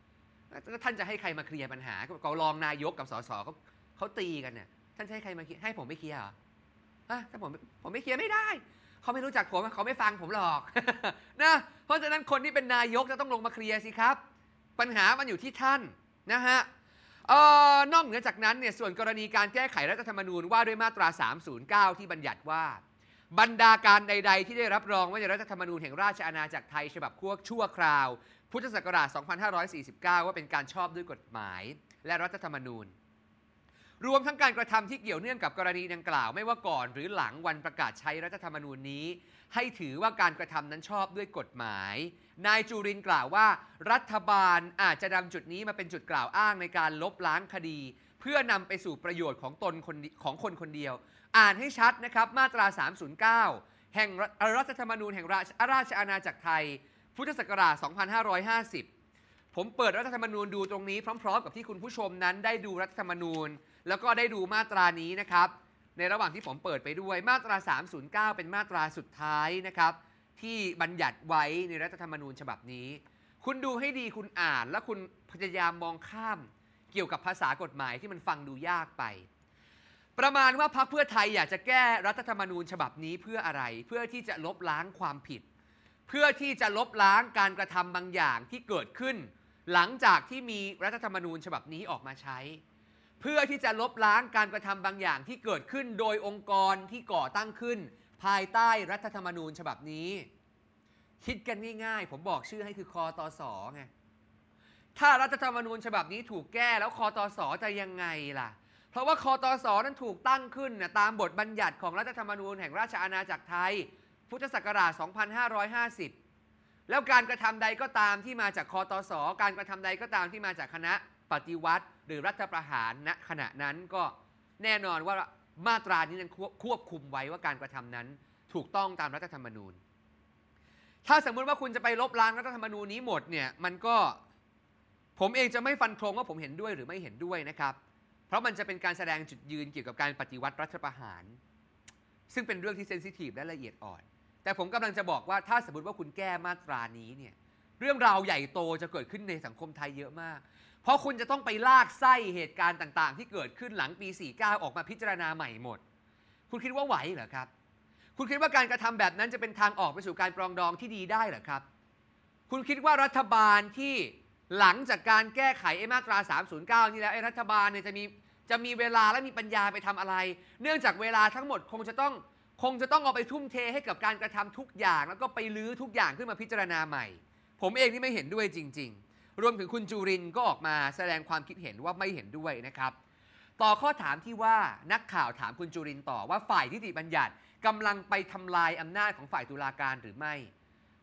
ท่านจะให้ใครมาเคลียร์ปัญหาก็รองนายกกับสสเขาเขาตีกันเนี่ยท่านใช้ใครมาให้ผมไม่เคลียร์เหรอะถ้าผมผมไม่เคลียร์ไม่ได้เขาไม่รู้จักผมเขาไม่ฟังผมหรอกนะเพราะฉะนั้นคนที่เป็นนายกจะต้องลงมาเคลียร์สิครับ ปัญหามันอยู่ที่ท่านนะฮะนอกเหนือจากนั้นเนี่ยส่วนกรณีการแก้ไขรัฐธรรมนูญว่าด้วยมาตรา 309 ที่บัญญัติว่าบรรดาการใดๆ ที่ได้รับรองว่าในรัฐธรรมนูญแห่งราชอาณาจักรไทย ฉบับ้วชั่วคราว พุทธศักราช 2549 ว่าเป็นการชอบด้วยกฎหมาย และรัฐธรรมนูญ รวมทั้งการกระทำที่เกี่ยวเนื่องกับกรณีดังกล่าวไม่ว่าก่อนหรือหลังวันประกาศใช้รัฐธรรมนูญนี้ ให้ถือว่าการกระทำนั้นชอบด้วยกฎหมาย นายจูรินกล่าวว่ารัฐบาลอาจจะนำจุดนี้มาเป็นจุดกล่าวอ้างในการลบล้างคดี เพื่อนำไปสู่ประโยชน์ของตนคนของคนคนเดียวอ่านให้ชัดนะครับ มาตรา 309 แห่งรัฐธรรมนูญ แห่งราชราชอาณาจักรไทย พุทธศักราช 2550 ผมเปิดรัฐธรรมนูญดูตรงนี้ พร้อม ๆ กับที่คุณผู้ชมนั้นได้ดูรัฐธรรมนูญ แล้วก็ได้ดูมาตรานี้นะครับ ในระหว่างที่ผมเปิดไปด้วย มาตรา 309 เป็นมาตราสุดท้ายนะครับ ที่บัญญัติไว้ในรัฐธรรมนูญฉบับนี้ คุณดูให้ดีคุณอ่าน และคุณพยายามมองข้ามเกี่ยวกับภาษากฎหมายที่มันฟังดูยากไปประมาณว่าพรรคเพื่อไทยอยากจะแก้รัฐธรรมนูญฉบับนี้เพื่ออะไร เพื่อที่จะลบล้างความผิด เพื่อที่จะลบล้างการกระทำบางอย่างที่เกิดขึ้น หลังจากที่มีรัฐธรรมนูญฉบับนี้ออกมาใช้ เพื่อที่จะลบล้างการกระทำบางอย่างที่เกิดขึ้นโดยองค์กรที่ก่อตั้งขึ้น ภายใต้รัฐธรรมนูญฉบับนี้ คิดกันง่ายๆผมบอกชื่อให้คือคอตอสอไงถ้ารัฐธรรมนูญฉบับนี้ถูกแก้แล้วคอตอสอจะยังไงล่ะเพราะว่าคอตอสอนั้นถูกตั้งขึ้นนะตามบทบัญญัติของรัฐธรรมนูญ แห่งราชอาณาจักรไทย พุทธศักราช 2550 แล้วการกระทำใดก็ตามที่มาจากคอตอสอการกระทำใดก็ตามที่มาจากคณะปฏิวัติ หรือรัฐประหารณขณะนั้นก็แน่นอนว่ามาตรานี้นั้นควบคุมไว้ว่าการกระทำนั้นถูกต้องตามรัฐธรรมนูญ ถ้าสมมุติว่าคุณจะไปลบล้างรัฐธรรมนูญนี้หมดเนี่ยมันก็ผมเองจะไม่ฟันธงว่าผมเห็นด้วยหรือไม่เห็นด้วยนะครับเพราะมันจะเป็นการแสดงจุดยืนเกี่ยวกับการปฏิวัติรัฐประหาร ซึ่งเป็นเรื่องที่เซนซิทีฟและละเอียดอ่อน แต่ผมกำลังจะบอกว่าถ้าสมมติว่าคุณแก้มาตรานี้เนี่ยเรื่องราวใหญ่โตจะเกิดขึ้นในสังคมไทยเยอะมาก เพราะคุณจะต้องไปลากไส้เหตุการณ์ต่างๆ ที่เกิดขึ้นหลังปี 49 ออกมาพิจารณาใหม่หมด คุณคิดว่าไหวเหรอครับ คุณคิดว่าการกระทำแบบนั้นจะเป็นทางออกไปสู่การปรองดองที่ดีได้เหรอครับ คุณคิดว่ารัฐบาลที่หลังจากการแก้ไขไอ้มาตรา 309นี่แล้วไอ้รัฐบาลเนี่ยจะมีจะมีเวลาและมีปัญญาไปทำอะไร เนื่องจากเวลาทั้งหมดคงจะต้องคงจะต้องเอาไปทุ่มเทให้กับการกระทำทุกอย่าง แล้วก็ไปลื้อทุกอย่างขึ้นมาพิจารณาใหม่ ผมเองนี่ไม่เห็นด้วยจริง ๆ รวมถึงคุณจุรินก็ออกมาแสดงความคิดเห็นว่าไม่เห็นด้วยนะครับ ต่อข้อถามที่ว่านักข่าวถามคุณจุรินต่อว่าฝ่ายนิติบัญญัติกำลังไปทำลายอำนาจของฝ่ายตุลาการหรือไม่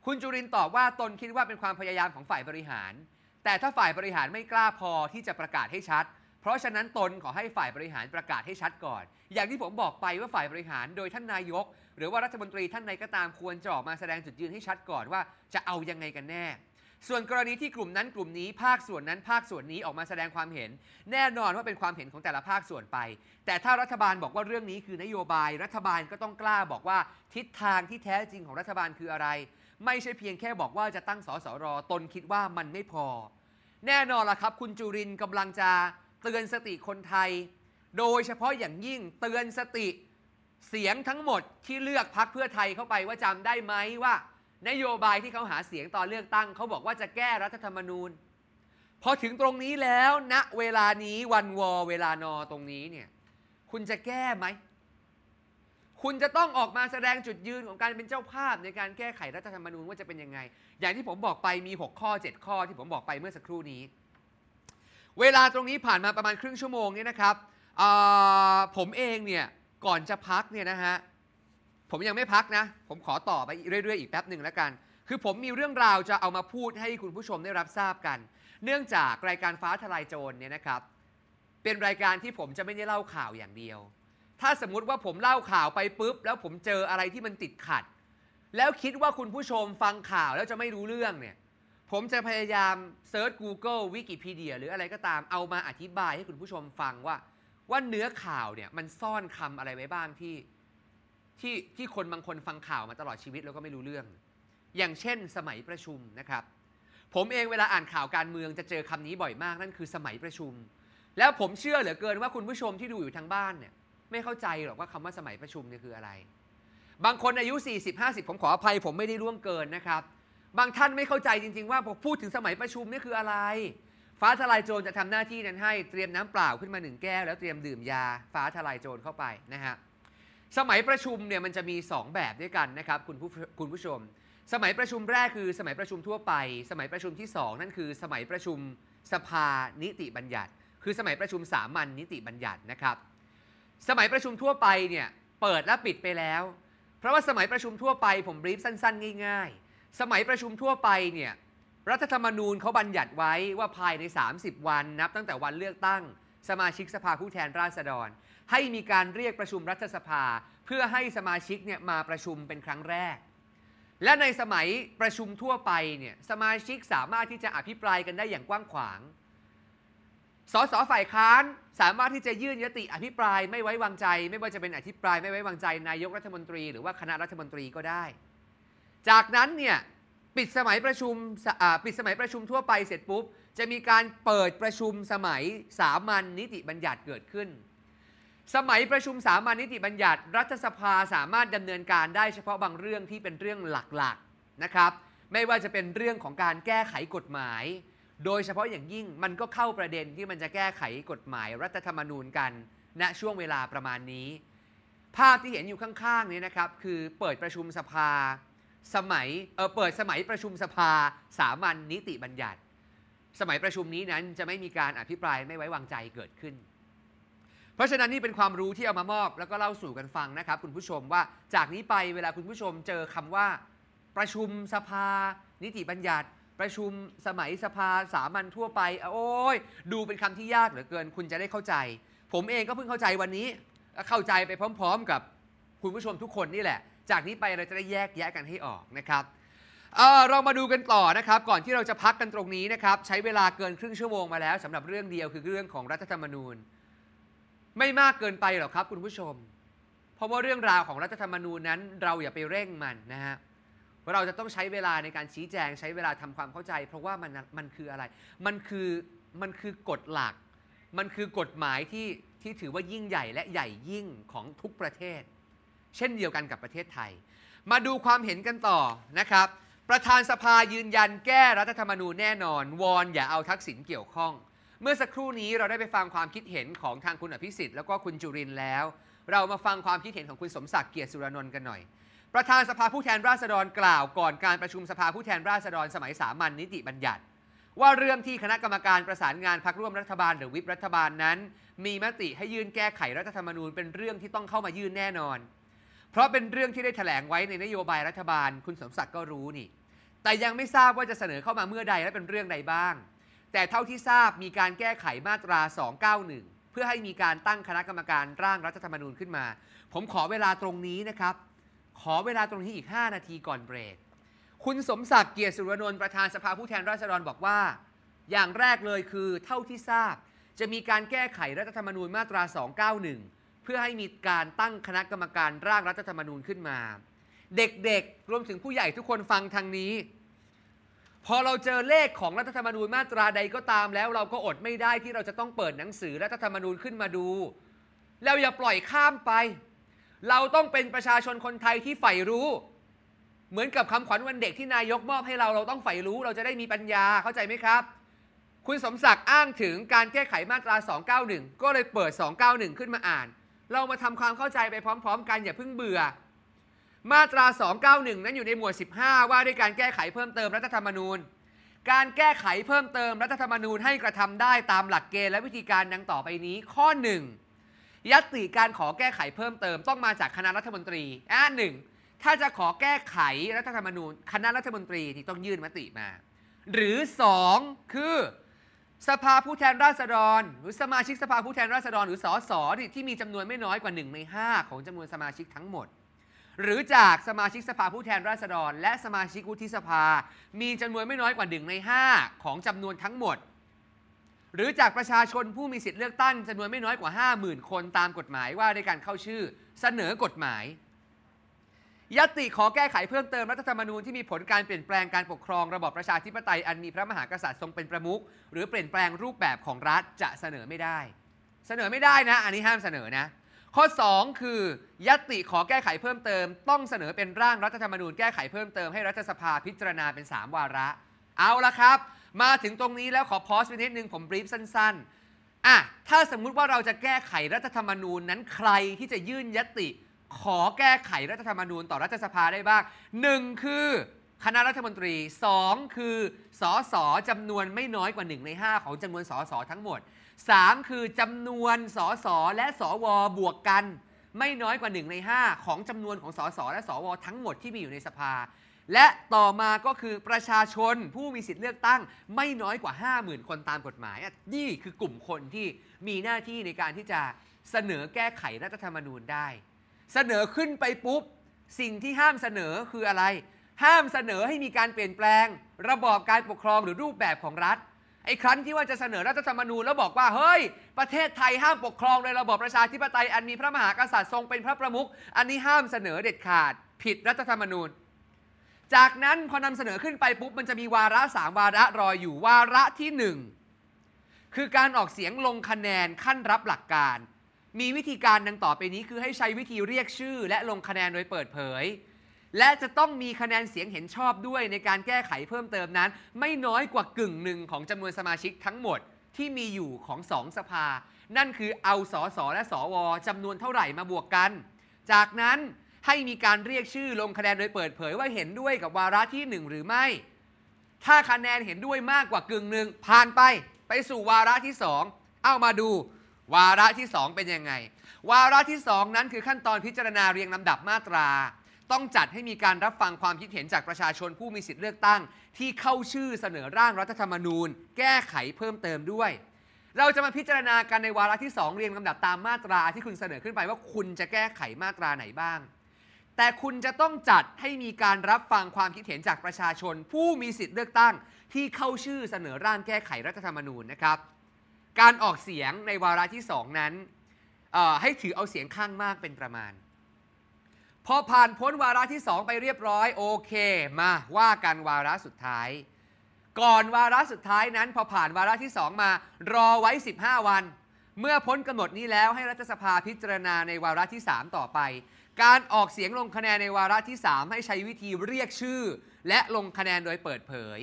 คุณจุรินตอบว่าตนคิดว่าเป็นความพยายามของฝ่ายบริหารแต่ถ้าฝ่ายบริหารไม่กล้าพอที่จะประกาศให้ชัด เพราะฉะนั้นตนขอให้ฝ่ายบริหารประกาศให้ชัดก่อน อย่างที่ผมบอกไปว่าฝ่ายบริหารโดยท่านนายก หรือว่ารัฐมนตรีท่านใดก็ตามควรจ่อมาแสดงจุดยืนให้ชัดก่อนว่าจะเอายังไงกันแน่ ส่วนกรณีที่กลุ่มนั้นกลุ่มนี้ภาคส่วนนั้นภาคส่วนนี้ออกมาแสดงความเห็นแน่นอนว่าเป็นความเห็นของแต่ละภาคส่วนไป แต่ถ้ารัฐบาลบอกว่าเรื่องนี้คือนโยบาย รัฐบาลก็ต้องกล้าบอกว่าทิศทางที่แท้จริงของรัฐบาลคืออะไรไม่ใช่เพียงแค่บอกว่าจะตั้งสสรตนคิดว่ามันไม่พอ แน่นอนล่ะครับ คุณจุรินกำลังจะเตือนสติคนไทย โดยเฉพาะอย่างยิ่งเตือนสติเสียงทั้งหมดที่เลือกพักเพื่อไทยเข้าไปว่าจำได้ไหมว่า นโยบายที่เขาหาเสียงตอนเลือกตั้งเขาบอกว่าจะแก้รัฐธรรมนูญ พอถึงตรงนี้แล้วณนะเวลานี้วันวอ เวลานอตรงนี้เนี่ยคุณจะแก้ไหมคุณจะต้องออกมาแสดงจุดยืนของการเป็นเจ้าภาพในการแก้ไขรัฐธรรมนูญว่าจะเป็นยังไง อย่างที่ผมบอกไปมี 6 ข้อ 7 ข้อที่ผมบอกไปเมื่อสักครู่นี้ เวลาตรงนี้ผ่านมาประมาณครึ่งชั่วโมงเนี่ยนะครับ ผมเองเนี่ยก่อนจะพักเนี่ยนะฮะ ผมยังไม่พักนะ ผมขอต่อไปเรื่อยๆอีกแป๊บหนึ่งแล้วกัน คือผมมีเรื่องราวจะเอามาพูดให้คุณผู้ชมได้รับทราบกัน เนื่องจากรายการฟ้าทลายโจรเนี่ยนะครับ เป็นรายการที่ผมจะไม่ได้เล่าข่าวอย่างเดียวถ้าสมมติว่าผมเล่าข่าวไปปุ๊บ แล้วผมเจออะไรที่มันติดขัด แล้วคิดว่าคุณผู้ชมฟังข่าวแล้วจะไม่รู้เรื่องเนี่ยผมจะพยายามเซิร์ช Google วิกิพีเดียหรืออะไรก็ตามเอามาอธิบายให้คุณผู้ชมฟังว่าว่าเนื้อข่าวเนี่ยมันซ่อนคำอะไรไว้บ้าง ที่ที่ที่คนบางคนฟังข่าวมาตลอดชีวิตแล้วก็ไม่รู้เรื่อง อย่างเช่นสมัยประชุมนะครับ ผมเองเวลาอ่านข่าวการเมือง จะเจอคำนี้บ่อยมากนั่นคือสมัยประชุม แล้วผมเชื่อเหลือเกินว่าคุณผู้ชมที่ดูอยู่ทางบ้านเนี่ยไม่เข้าใจหรอกว่าคำว่าสมัยประชุมเนี่ยคืออะไร บางคนอายุ 40 50 ผมขออภัยผมไม่ได้ล่วงเกินนะครับ บางท่านไม่เข้าใจจริงๆ ว่าผมพูดถึงสมัยประชุมนี่คืออะไร ฟ้าทลายโจรจะทำหน้าที่นั้นให้เตรียมน้ำเปล่าขึ้นมาหนึ่งแก้ว แล้วเตรียมดื่มยาฟ้าทลายโจรเข้าไปนะฮะ สมัยประชุมเนี่ยมันจะมี 2 แบบด้วยกันนะครับคุณผู้คุณผู้ชม สมัยประชุมแรกคือสมัยประชุมทั่วไป สมัยประชุมที่ 2 นั่นคือสมัยประชุมสภานิติบัญญัติ คือสมัยประชุมสามัญนนิติบัญญัตินะครับสมัยประชุมทั่วไปเนี่ยเปิดและปิดไปแล้ว เพราะว่าสมัยประชุมทั่วไปผมบรีฟสั้น ๆ ง่าย ๆ สมัยประชุมทั่วไปเนี่ยรัฐธรรมนูญเขาบัญญัติไว้ว่าภายใน 30 วันนับตั้งแต่วันเลือกตั้งสมาชิกสภาผู้แทนราษฎร ให้มีการเรียกประชุมรัฐสภาเพื่อให้สมาชิกเนี่ยมาประชุมเป็นครั้งแรก และในสมัยประชุมทั่วไปเนี่ยสมาชิกสามารถที่จะอภิปรายกันได้อย่างกว้างขวางสสฝ่ายค้านสามารถที่จะยื่นยติอภิปรายไม่ไว้วางใจ ไม่ว่าจะเป็นอภิปรายไม่ไว้วางใจนายกรัฐมนตรีหรือว่าคณะรัฐมนตรีก็ได้ จากนั้นเนี่ยปิดสมัยประชุมปิดสมัยประชุมทั่วไปเสร็จปุ๊บ จะมีการเปิดประชุมสมัย สามัญนิติบัญญัติเกิดขึ้น สมัยประชุมสามัญนนิติบัญญัติรัฐสภาสามารถดำเนินการได้เฉพาะบางเรื่องที่เป็นเรื่องหลักๆนะครับ ไม่ว่าจะเป็นเรื่องของการแก้ไขกฎหมายโดยเฉพาะอย่างยิ่งมันก็เข้าประเด็นที่มันจะแก้ไขกฎหมายรัฐธรรมนูญกัน ณช่วงเวลาประมาณนี้ ภาพที่เห็นอยู่ข้างๆนี้นะครับ คือเปิดประชุมสภา สมัยเออเปิดสมัยประชุมสภา สามัญนนิติบัญญัติ สมัยประชุมนี้นั้นจะไม่มีการอภิปรายไม่ไว้วางใจเกิดขึ้น เพราะฉะนั้นนี่เป็นความรู้ที่เอามามอบแล้วก็เล่าสู่กันฟังนะครับ คุณผู้ชมว่าจากนี้ไปเวลาคุณผู้ชมเจอคำว่า ประชุมสภา นิติบัญญัติประชุมสมัยสภาสามัญทั่วไปโอ้ยดูเป็นคำที่ยากเหลือเกิน คุณจะได้เข้าใจ ผมเองก็เพิ่งเข้าใจวันนี้เข้าใจไปพร้อม ๆ กับคุณผู้ชมทุกคนนี่แหละ จากนี้ไปเราจะได้แยกแยะกันให้ออกนะครับเเรามาดูกันต่อนะครับ ก่อนที่เราจะพักกันตรงนี้นะครับ ใช้เวลาเกิน ครึ่ง ชั่วโมงมาแล้ว สำหรับเรื่องเดียวคือเรื่องของรัฐธรรมนูญ ไม่มากเกินไปหรอกครับคุณผู้ชม เพราะว่าเรื่องราวของรัฐธรรมนูญนั้น เราอย่าไปเร่งมันนะฮะเราจะต้องใช้เวลาในการชี้แจงใช้เวลาทำความเข้าใจ เพราะว่ามันมันคืออะไร มันคือมันคือกฎหลัก มันคือกฎหมายที่ที่ถือว่ายิ่งใหญ่และใหญ่ยิ่งของทุกประเทศ เช่นเดียวกันกับประเทศไทย มาดูความเห็นกันต่อนะครับ ประธานสภายืนยันแก้รัฐธรรมนูญแน่นอนวอนอย่าเอาทักษิณเกี่ยวข้อง เมื่อสักครู่นี้เราได้ไปฟังความคิดเห็นของทางคุณอภิสิทธิ์แล้วก็คุณจุรินแล้ว เรามาฟังความคิดเห็นของคุณสมศักดิ์เกียรติสุรนนท์กันหน่อยประธานสภาผู้แทนราษฎรกล่าวก่อนการประชุมสภาผู้แทนราษฎรสมัยสามัญนนิติบัญญัติ ว่าเรื่องที่คณะกรรมการประสานงานพักร่วมรัฐบาลหรือวิปรัฐบาลนั้น มีมติให้ยื่นแก้ไขรัฐธรรมนูญเป็นเรื่องที่ต้องเข้ามายื่นแน่นอน เพราะเป็นเรื่องที่ได้แถลงไว้ในนโยบายรัฐบาลคุณสมศักดิ์ก็รู้นี่ แต่ยังไม่ทราบว่าจะเสนอเข้ามาเมื่อใดและเป็นเรื่องใดบ้าง แต่เท่าที่ทราบมีการแก้ไขมาตรา 291 เพื่อให้มีการตั้งคณะกรรมการร่างรัฐธรรมนูญขึ้นมา ผมขอเวลาตรงนี้นะครับขอเวลาตรงนี้อีก 5 นาทีก่อนเบรก คุณสมศักดิ์เกียรติสุรนนท์ประธานสภาผู้แทนราษฎรบอกว่า อย่างแรกเลยคือเท่าที่ทราบจะมีการแก้ไขรัฐธรรมนูญมาตรา 291 เพื่อให้มีการตั้งคณะกรรมการร่างรัฐธรรมนูญขึ้นมา เด็กๆ รวมถึงผู้ใหญ่ทุกคนฟังทางนี้ พอเราเจอเลขของรัฐธรรมนูญมาตราใดก็ตามแล้วเราก็อดไม่ได้ที่เราจะต้องเปิดหนังสือรัฐธรรมนูญขึ้นมาดู แล้วอย่าปล่อยข้ามไปเราต้องเป็นประชาชนคนไทยที่ใฝ่รู้ เหมือนกับคำขวัญวันเด็กที่นายกมอบให้เรา เราต้องใฝ่รู้ เราจะได้มีปัญญาเข้าใจไหมครับ คุณสมศักดิ์อ้างถึงการแก้ไขมาตรา 291 ก็เลยเปิด 291 ขึ้นมาอ่าน เรามาทำความเข้าใจไปพร้อมๆกันอย่าเพิ่งเบื่อ มาตรา 291 นั้นอยู่ในหมวด 15 ว่าด้วยการแก้ไขเพิ่มเติมรัฐธรรมนูญ การแก้ไขเพิ่มเติมรัฐธรรมนูญให้กระทำได้ตามหลักเกณฑ์และวิธีการดังต่อไปนี้ ข้อ 1ยติการขอแก้ไขเพิ่มเติมต้องมาจากคณะรัฐมนตรีอ่าหนึ่งถ้าจะขอแก้ไขรัฐธรรมนูญคณะรัฐมนตรีที่ต้องยื่นมติมา หรือ 2 คือ สภาผู้แทนราษฎร หรือสมาชิกสภาผู้แทนราษฎร หรือสสที่มีจำนวนไม่น้อยกว่า1ใน5 ของจำนวนสมาชิกทั้งหมด หรือจากสมาชิกสภาผู้แทนราษฎร และสมาชิกวุฒิสภา มีจำนวนไม่น้อยกว่า1ใน 5 ของจำนวนทั้งหมดหรือจากประชาชนผู้มีสิทธิ์เลือกตั้งจำนวนไม่น้อยกว่า 50,000คนตามกฎหมายว่าด้วยการเข้าชื่อเสนอกฎหมายยติขอแก้ไขเพิ่มเติมรัฐธรรมนูญที่มีผลการเปลี่ยนแปลงการปกครองระบอบประชาธิปไตยอันมีพระมหากษัตริย์ทรงเป็นประมุขหรือเปลี่ยนแปลงรูปแบบของรัฐจะเสนอไม่ได้ เสนอไม่ได้นะ อันนี้ห้ามเสนอนะ ข้อ 2 คือยติขอแก้ไขเพิ่มเติม ต้องเสนอเป็นร่างรัฐธรรมนูญแก้ไขเพิ่มเติมให้รัฐสภาพิจารณาเป็น 3 วาระ เอาละครับมาถึงตรงนี้แล้วขอพอสไปนิดนึง ผมบรีฟสั้นๆอ่ะถ้าสมมุติว่าเราจะแก้ไขรัฐธรรมนูญนั้นใครที่จะยื่นยติ ขอแก้ไขรัฐธรรมนูญต่อรัฐสภาได้บ้างหนึ่งคือ คณะรัฐมนตรี 2 คือสอสอจำนวนไม่น้อยกว่า 1 ใน 5 ของจำนวนสอสอทั้งหมด 3 คือจำนวนสอสอและสอวอบวกกัน ไม่น้อยกว่า1ใน5 ของจำนวนของสอสอและสอวอทั้งหมดที่มีอยู่ในสภาและต่อมาก็คือประชาชนผู้มีสิทธิ์เลือกตั้งไม่น้อยกว่า 50,000คนตามกฎหมายนี่คือกลุ่มคนที่มีหน้าที่ในการที่จะเสนอแก้ไขรัฐธรรมนูญได้ เสนอขึ้นไปปุ๊บ สิ่งที่ห้ามเสนอคืออะไร ห้ามเสนอให้มีการเปลี่ยนแปลงระบอบการปกครองหรือรูปแบบของรัฐไอ้ครั้นที่ว่าจะเสนอรัฐธรรมนูญแล้วบอกว่าเฮ้ยประเทศไทยห้ามปกครองโดยระบอบประชาธิปไตยอันมีพระมหากษัตริย์ทรงเป็นพระประมุขอันนี้ห้ามเสนอเด็ดขาดผิดรัฐธรรมนูญจากนั้นพอนำเสนอขึ้นไปปุ๊บมันจะมีวาระสามวาระรออยู่วาระที่หนึ่งคือการออกเสียงลงคะแนนขั้นรับหลักการ มีวิธีการดังต่อไปนี้คือให้ใช้วิธีเรียกชื่อและลงคะแนน โดยเปิดเผย และจะต้องมีคะแนนเสียงเห็นชอบด้วยในการแก้ไขเพิ่มเติมนั้น ไม่น้อยกว่ากึ่งหนึ่งของจำนวนสมาชิกทั้งหมดที่มีอยู่ของสองสภา นั่นคือเอาสอสอและสอวอจำนวนเท่าไหร่มาบวกกัน จากนั้นให้มีการเรียกชื่อลงคะแนนโดยเปิดเผยว่าเห็นด้วยกับวาระที่ 1 หรือไม่ ถ้าคะแนนเห็นด้วยมากกว่ากึ่งหนึ่งผ่านไปไปสู่วาระที่2 เอามาดูวาระที่ 2 เป็นยังไง วาระที่ 2 นั้นคือขั้นตอนพิจารณาเรียงลำดับมาตรา ต้องจัดให้มีการรับฟังความคิดเห็นจากประชาชนผู้มีสิทธิ์เลือกตั้ง ที่เข้าชื่อเสนอร่างรัฐธรรมนูญ แก้ไขเพิ่มเติมด้วย เราจะมาพิจารณากันในวาระที่2เรียงลำดับตามมาตราที่คุณเสนอขึ้นไปว่าคุณจะแก้ไขมาตราไหนบ้างแต่คุณจะต้องจัดให้มีการรับฟังความคิดเห็นจากประชาชน ผู้มีสิทธิ์เลือกตั้งที่เข้าชื่อเสนอร่างแก้ไขรัฐธรรมนูญนะครับ การออกเสียงในวาระที่สองนั้นให้ถือเอาเสียงข้างมากเป็นประมาณ พอผ่านพ้นวาระที่2ไปเรียบร้อยโอเค มาว่ากันวาระสุดท้าย ก่อนวาระสุดท้ายนั้น พอผ่านวาระที่2มารอไว้ 15 วัน เมื่อพ้นกำหนดนี้แล้วให้รัฐสภาพิจารณาในวาระที่3ต่อไปการออกเสียงลงคะแนนในวาระที่ 3 ให้ใช้วิธีเรียกชื่อ และลงคะแนนโดยเปิดเผย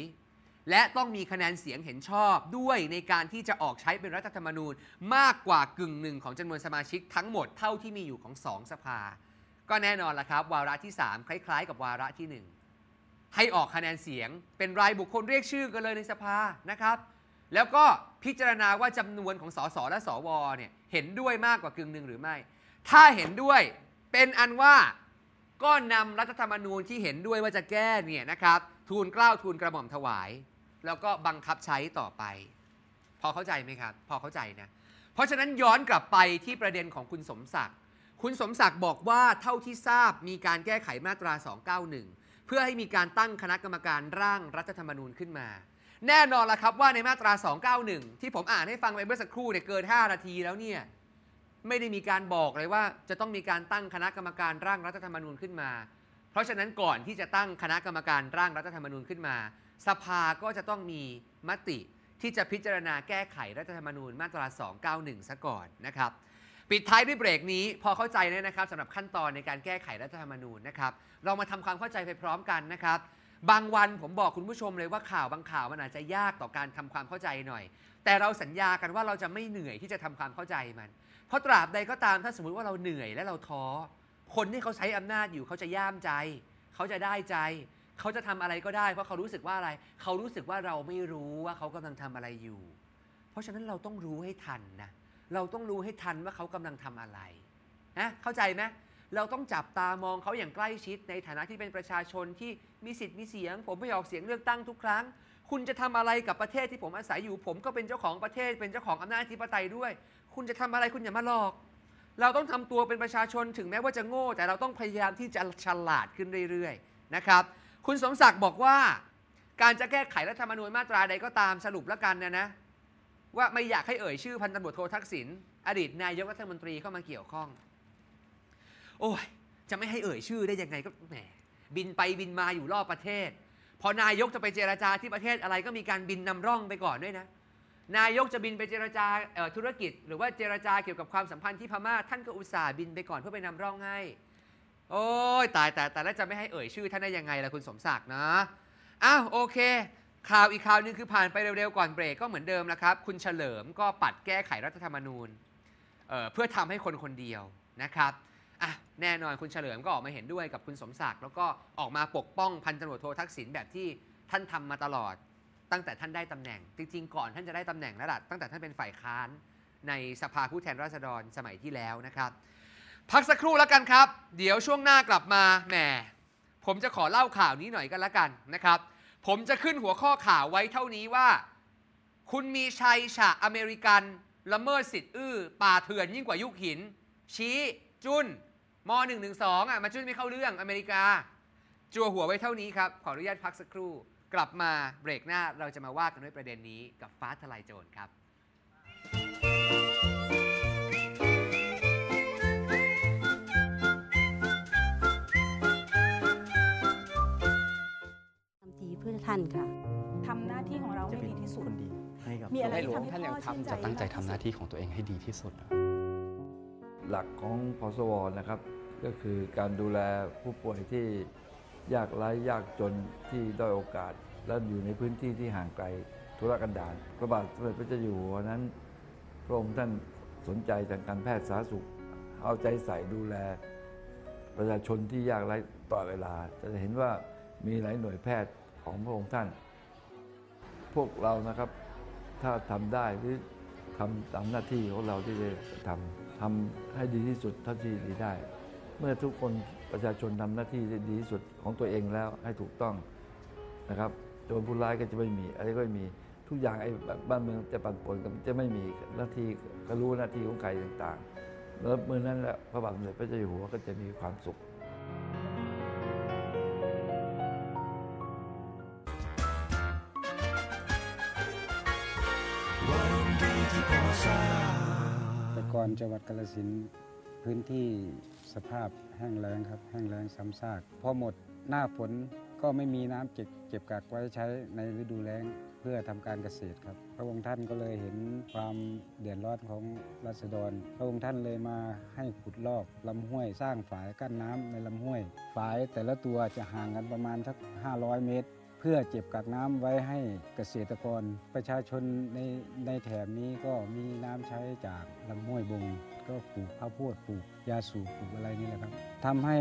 และต้องมีคะแนนเสียงเห็นชอบด้วยในการที่จะออกใช้เป็นรัฐธรรมนูญมากกว่ากึ่งหนึ่งของจำนวนสมาชิกทั้งหมดเท่าที่มีอยู่ของสองสภา ก็แน่นอนละครับวาระที่ 3 คล้าย ๆ กับวาระที่ 1 ให้ออกคะแนนเสียงเป็นรายบุคคลเรียกชื่อกันเลยในสภานะครับ แล้วก็พิจารณาว่าจำนวนของ สสและสวเนี่ยเห็นด้วยมากกว่ากึ่งหนึ่งหรือไม่ ถ้าเห็นด้วยเป็นอันว่าก็นำรัฐธรรมนูญที่เห็นด้วยว่าจะแก้เนี่ยนะครับทูลเกล้าทูลกระหม่อมถวาย แล้วก็บังคับใช้ต่อไป พอเข้าใจไหมครับพอเข้าใจนะเพราะฉะนั้นย้อนกลับไปที่ประเด็นของคุณสมศักดิ์คุณสมศักดิ์บอกว่าเท่าที่ทราบมีการแก้ไขมาตรา 291 เพื่อให้มีการตั้งคณะกรรมการร่างรัฐธรรมนูญขึ้นมา แน่นอนละครับ ว่าในมาตรา 291 ที่ผมอ่านให้ฟังไปเมื่อสักครู่เนี่ยเกิน 5 นาทีแล้วเนี่ยไม่ได้มีการบอกเลยว่าจะต้องมีการตั้งคณะกรรมการร่างรัฐธรรมนูญขึ้นมา เพราะฉะนั้นก่อนที่จะตั้งคณะกรรมการร่างรัฐธรรมนูญขึ้นมา สภาก็จะต้องมีมติที่จะพิจารณาแก้ไขรัฐธรรมนูญมาตรา 291ซะก่อนนะครับ ปิดท้ายด้วยเบรกนี้พอเข้าใจแล้วนะครับสำหรับขั้นตอนในการแก้ไขรัฐธรรมนูญนะครับเรามาทำความเข้าใจไปพร้อมกันนะครับบางวันผมบอกคุณผู้ชมเลยว่าข่าวบางข่าวมันอาจจะยากต่อการทำความเข้าใจหน่อย แต่เราสัญญากันว่าเราจะไม่เหนื่อยที่จะทำความเข้าใจมัน เพราะตราบใดก็ตามถ้าสมมุติว่าเราเหนื่อยและเราท้อคนที่เขาใช้อำนาจอยู่ เขาจะย่ามใจ เขาจะได้ใจ เขาจะทำอะไรก็ได้ เพราะเขารู้สึกว่าอะไร เขารู้สึกว่าเราไม่รู้ว่า เขากำลังทำอะไรอยู่ เพราะฉะนั้นเราต้องรู้ให้ทันนะเราต้องรู้ให้ทันว่าเขากำลังทำอะไรนะเข้าใจไหมเราต้องจับตามองเขาอย่างใกล้ชิด ในฐานะที่เป็นประชาชนที่มีสิทธิ์มีเสียง ผมไปออกเสียงเลือกตั้งทุกครั้ง คุณจะทำอะไรกับประเทศที่ผมอาศัยอยู่ ผมก็เป็นเจ้าของประเทศ เป็นเจ้าของอำนาจอธิปไตยด้วย คุณจะทำอะไรคุณอย่ามาหลอก เราต้องทำตัวเป็นประชาชนถึงแม้ว่าจะโง่ แต่เราต้องพยายามที่จะฉลาดขึ้นเรื่อยๆนะครับ คุณสมศักดิ์บอกว่า การจะแก้ไขรัฐธรรมนูญมาตราใดก็ตามสรุปแล้วกันนะนะ ว่าไม่อยากให้เอ่ยชื่อพันตำรวจโททักษิณอดีตนายกรัฐมนตรีเข้ามาเกี่ยวข้องโอ้ยจะไม่ให้เอ่ยชื่อได้ยังไงก็แหมบินไปบินมาอยู่รอบประเทศ พอนายกจะไปเจราจาที่ประเทศอะไรก็มีการบินนำร่องไปก่อนด้วยนะ นายกจะบินไปเจราจาธุรกิจ หรือว่าเจราจาเกี่ยวกับความสัมพันธ์ที่พม่าท่านก็อุตส่าห์บิน ไปก่อนเพื่อไปนำร่องให้ โอ้ยตายแต่แต่แล้วจะไม่ให้เอ่ยชื่อท่านได้ยังไงล่ะคุณสมศักดิ์นะอ้าวโอเค ข่าวอีกข่าวนึงคือผ่านไปเร็วๆก่อนเบรกก็เหมือนเดิมแล้วครับ คุณเฉลิมก็ปัดแก้ไขรัฐธรรมนูญเเพื่อทำให้คนคนเดียวนะครับอ่ะแน่นอนคุณเฉลิมก็ออกมาเห็นด้วยกับคุณสมศักดิ์แล้วก็ออกมาปกป้องพันตำรวจโททักษิณแบบที่ท่านทำมาตลอด ตั้งแต่ท่านได้ตำแหน่งจริงๆก่อนท่านจะได้ตำแหน่งแล้วล่ะตั้งแต่ท่านเป็นฝ่ายค้านในสภาผู้แทนราษฎรสมัยที่แล้วนะครับ พักสักครู่แล้วกันครับ เดี๋ยวช่วงหน้ากลับมาแหมผมจะขอเล่าข่าวนี้หน่อยก็แล้วกันนะครับ ผมจะขึ้นหัวข้อข่าวไว้เท่านี้ว่า คุณมีชัยฉะอเมริกัน ละเมิดสิทธิ์อื้อป่าเถื่อนยิ่งกว่ายุคหิน ชี้จุนม .112 อ่ะมาช่วยไม่เข้าเรื่องอเมริกา จัวหัวไว้เท่านี้ครับ ขออนุญาตพักสักครู่ กลับมาเบรกหน้าเราจะมาว่ากันด้วยประเด็นนี้กับฟ้าทลายโจรครับทำดีเพื่อท่านค่ะทำหน้าที่ของเราให้ดีที่สุดมีอะไรที่ทำให้พ่างท่นทำจะตั้งใจทำหน้าที่ของตัวเองให้ดีที่สุดหลักของพสวนะครับ ก็คือการดูแลผู้ป่วยที่ยากไร้ยากจนที่ด้อยโอกาส และอยู่ในพื้นที่ที่ห่างไกลธุรกันดารพระบาทสมเด็จพระเจ้าอยู่หัวนั้นพระองค์ท่านสนใจทางการแพทย์สาธารณสุข เอาใจใส่ดูแล ประชาชนที่ยากไร้ต่อเวลาจะเห็นว่ามีหลายหน่วยแพทย์ของพระองค์ท่าน พวกเรานะครับถ้าทำได้หรือทำตามหน้าที่ของเราที่จะทำทำให้ดีที่สุดเท่าที่ดีได้ เมื่อทุกคนประชาชนทำหน้าที่ดีที่สุดของตัวเองแล้วให้ถูกต้องนะครับโจนผู้ร้ายก็จะไม่มี อะไรก็ไม่มีทุกอย่างไอ้บ้านเมืองจะปั่นป่วนก็จะไม่มีหน้าที่ก็รู้หน้าที่ของใครต่างๆแล้วเมื่อนั้นแหละพระบาทสมเด็จพระเจ้าอยู่หัวก็จะมีความสุขรจังหวัดกาลสินพื้นที่สภาพแห้งแล้งครับ แห้งแล้งซ้ำซากพอหมดหน้าฝนก็ไม่มีน้ำเก็บเก็บกักไว้ใช้ในฤดูแล้ง เพื่อทำการเกษตรครับ พระองค์ท่านก็เลยเห็นความเดือดร้อนของรัษฎร พระองค์ท่านเลยมาให้ขุดลอกลำห้วยสร้างฝายกั้นน้ำในลำห้วย ฝายแต่ละตัวจะห่างกันประมาณสัก500 เมตรพื่อเก็บกักน้ำไว้ให้เกษตรกร ประชาชนในในแถบนี้ก็มีน้ำใช้จากลำห้วยบงก็ปลูกข้าวโพดปลูกยาสูบปลูกอะไรนี่แหละครับทำให้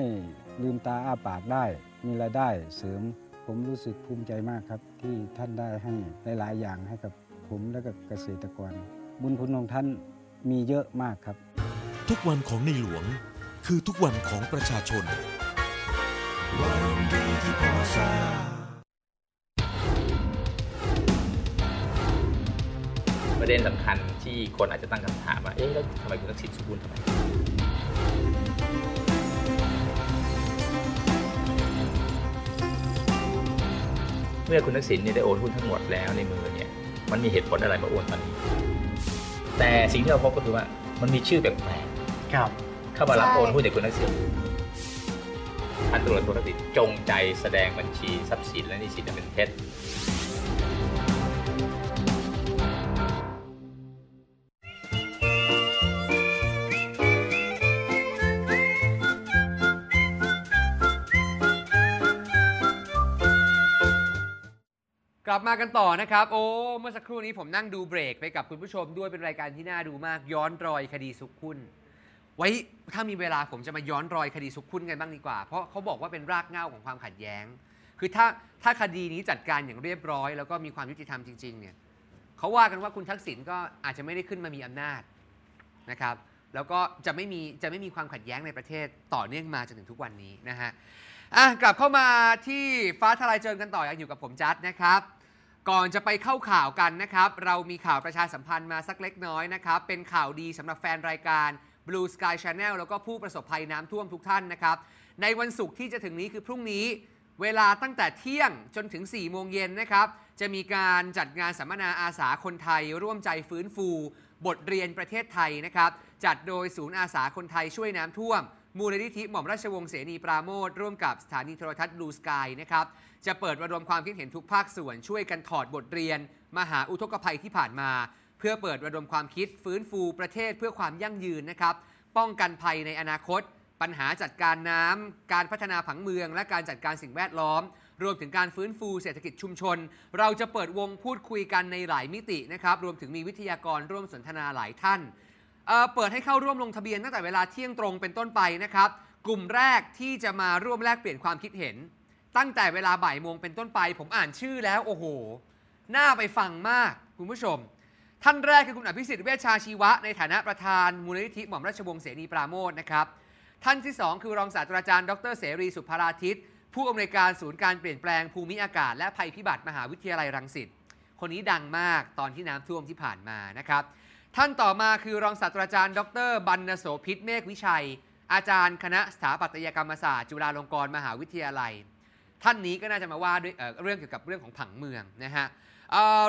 ลืมตาอ้าปากได้มีรายได้เสริมผมรู้สึกภูมิใจมากครับ ที่ท่านได้ให้หลาย ๆ อย่างให้กับผมและกับเกษตรกร บุญคุณของท่านมีเยอะมากครับ ทุกวันของในหลวงคือทุกวันของประชาชนวันดีที่พอสร้างประเด็นสำคัญที่คนอาจจะตั้งคำถามว่า เอ๊ะทำไมคุณทักษิณสุขุนทำไม เมื่อคุณทักษิณเนี่ยได้โอนหุ้นทั้งหมดแล้วในมือเนี่ย มันมีเหตุผลอะไรมาโอนตอนนี้แต่สิ่งที่เราพบก็คือว่า มันมีชื่อแปลกๆครับเข้ามารับโอนหุ้นจากคุณทักษิณอันตตรวจโทรติจงใจแสดงบัญชีทรัพย์สินและหนีัสินเป็นเท็จลับมากันต่อนะครับโอ้เมื่อสักครู่นี้ผมนั่งดูเบรก ไปกับคุณผู้ชมด้วยเป็นรายการที่น่าดูมากย้อนรอยคดีสุขคุณไว้ถ้ามีเวลาผมจะมาย้อนรอยคดีสุขคุณกันบ้างดีกว่าเพราะเขาบอกว่าเป็นรากเหง้าของความขัดแย้ง คือถ้าถ้าคดีนี้จัดการอย่างเรียบร้อย แล้วก็มีความยุติธรรมจริงๆเนี่ยเขาว่ากันว่าคุณทักษิณก็อาจจะไม่ได้ขึ้นมามีอำนาจนะครับ แล้วก็จะไม่มีจะไม่มีความขัดแย้งในประเทศต่อเนื่องมาจนถึงทุกวันนี้นะฮะอ่ะกลับเข้ามาที่ฟ้าทลายโจรกันต่ออยู่กับผมจัดนะครับก่อนจะไปเข้าข่าวกันนะครับ เรามีข่าวประชาสัมพันธ์มาสักเล็กน้อยนะครับ เป็นข่าวดีสำหรับแฟนรายการ Blue Sky Channel แล้วก็ผู้ประสบภัยน้ำท่วมทุกท่านนะครับ ในวันศุกร์ที่จะถึงนี้คือพรุ่งนี้ เวลาตั้งแต่เที่ยงจนถึง 4 โมงเย็นนะครับ จะมีการจัดงานสัมมนาอาสาคนไทยร่วมใจฟื้นฟู บทเรียนประเทศไทยนะครับจัดโดยศูนย์อาสาคนไทยช่วยน้ำท่วมมูลนิธิหม่อมราชวงศ์เสนีปราโมทร่วมกับสถานีโทรทัศน์ Blue Sky นะครับจะเปิดระดมความคิดเห็นทุกภาคส่วนช่วยกันถอดบทเรียน มหาอุทกภัยที่ผ่านมา เพื่อเปิดระดมความคิดฟื้นฟูประเทศเพื่อความยั่งยืนนะครับ ป้องกันภัยในอนาคต ปัญหาจัดการน้ำ การพัฒนาผังเมือง และการจัดการสิ่งแวดล้อม รวมถึงการฟื้นฟูเศรษฐกิจชุมชน เราจะเปิดวงพูดคุยกันในหลายมิตินะครับ รวมถึงมีวิทยากรร่วมสนทนาหลายท่านเเปิดให้เข้าร่วมลงทะเบียนตั้งแต่เวลาเที่ยงตรงเป็นต้นไปนะครับ กลุ่มแรกที่จะมาร่วมแลกเปลี่ยนความคิดเห็นตั้งแต่เวลาบ่ายโมงเป็นต้นไปผมอ่านชื่อแล้วโอ้โห น่าไปฟังมากคุณผู้ชม ท่านแรกคือคุณอภิสิทธิ์เวชชาชีวะ ในฐานะประธานมูลนิธิหม่อมราชวงศ์เสนีปราโมทนะครับท่านที่ 2 คือรองศาสตราจารย์ ดรเสรีสุภราทิตผู้อำนวยการศูนย์การเปลี่ยนแปลงภูมิอากาศและภัยพิบัติมหาวิทยาลัยรังสิตคนนี้ดังมากตอนที่น้ำท่วมที่ผ่านมานะครับท่านต่อมาคือรองศาสตราจารย์ ดรบรรณโสพิษเมฆวิชัย อาจารย์ คณะสถาปัตยกรรมศาสตร์จุฬาลงกรณ์มหาวิทยาลัยท่านนี้ก็น่าจะมาว่าด้วยเเรื่องเกี่ยวกับเรื่องของผังเมืองนะฮะ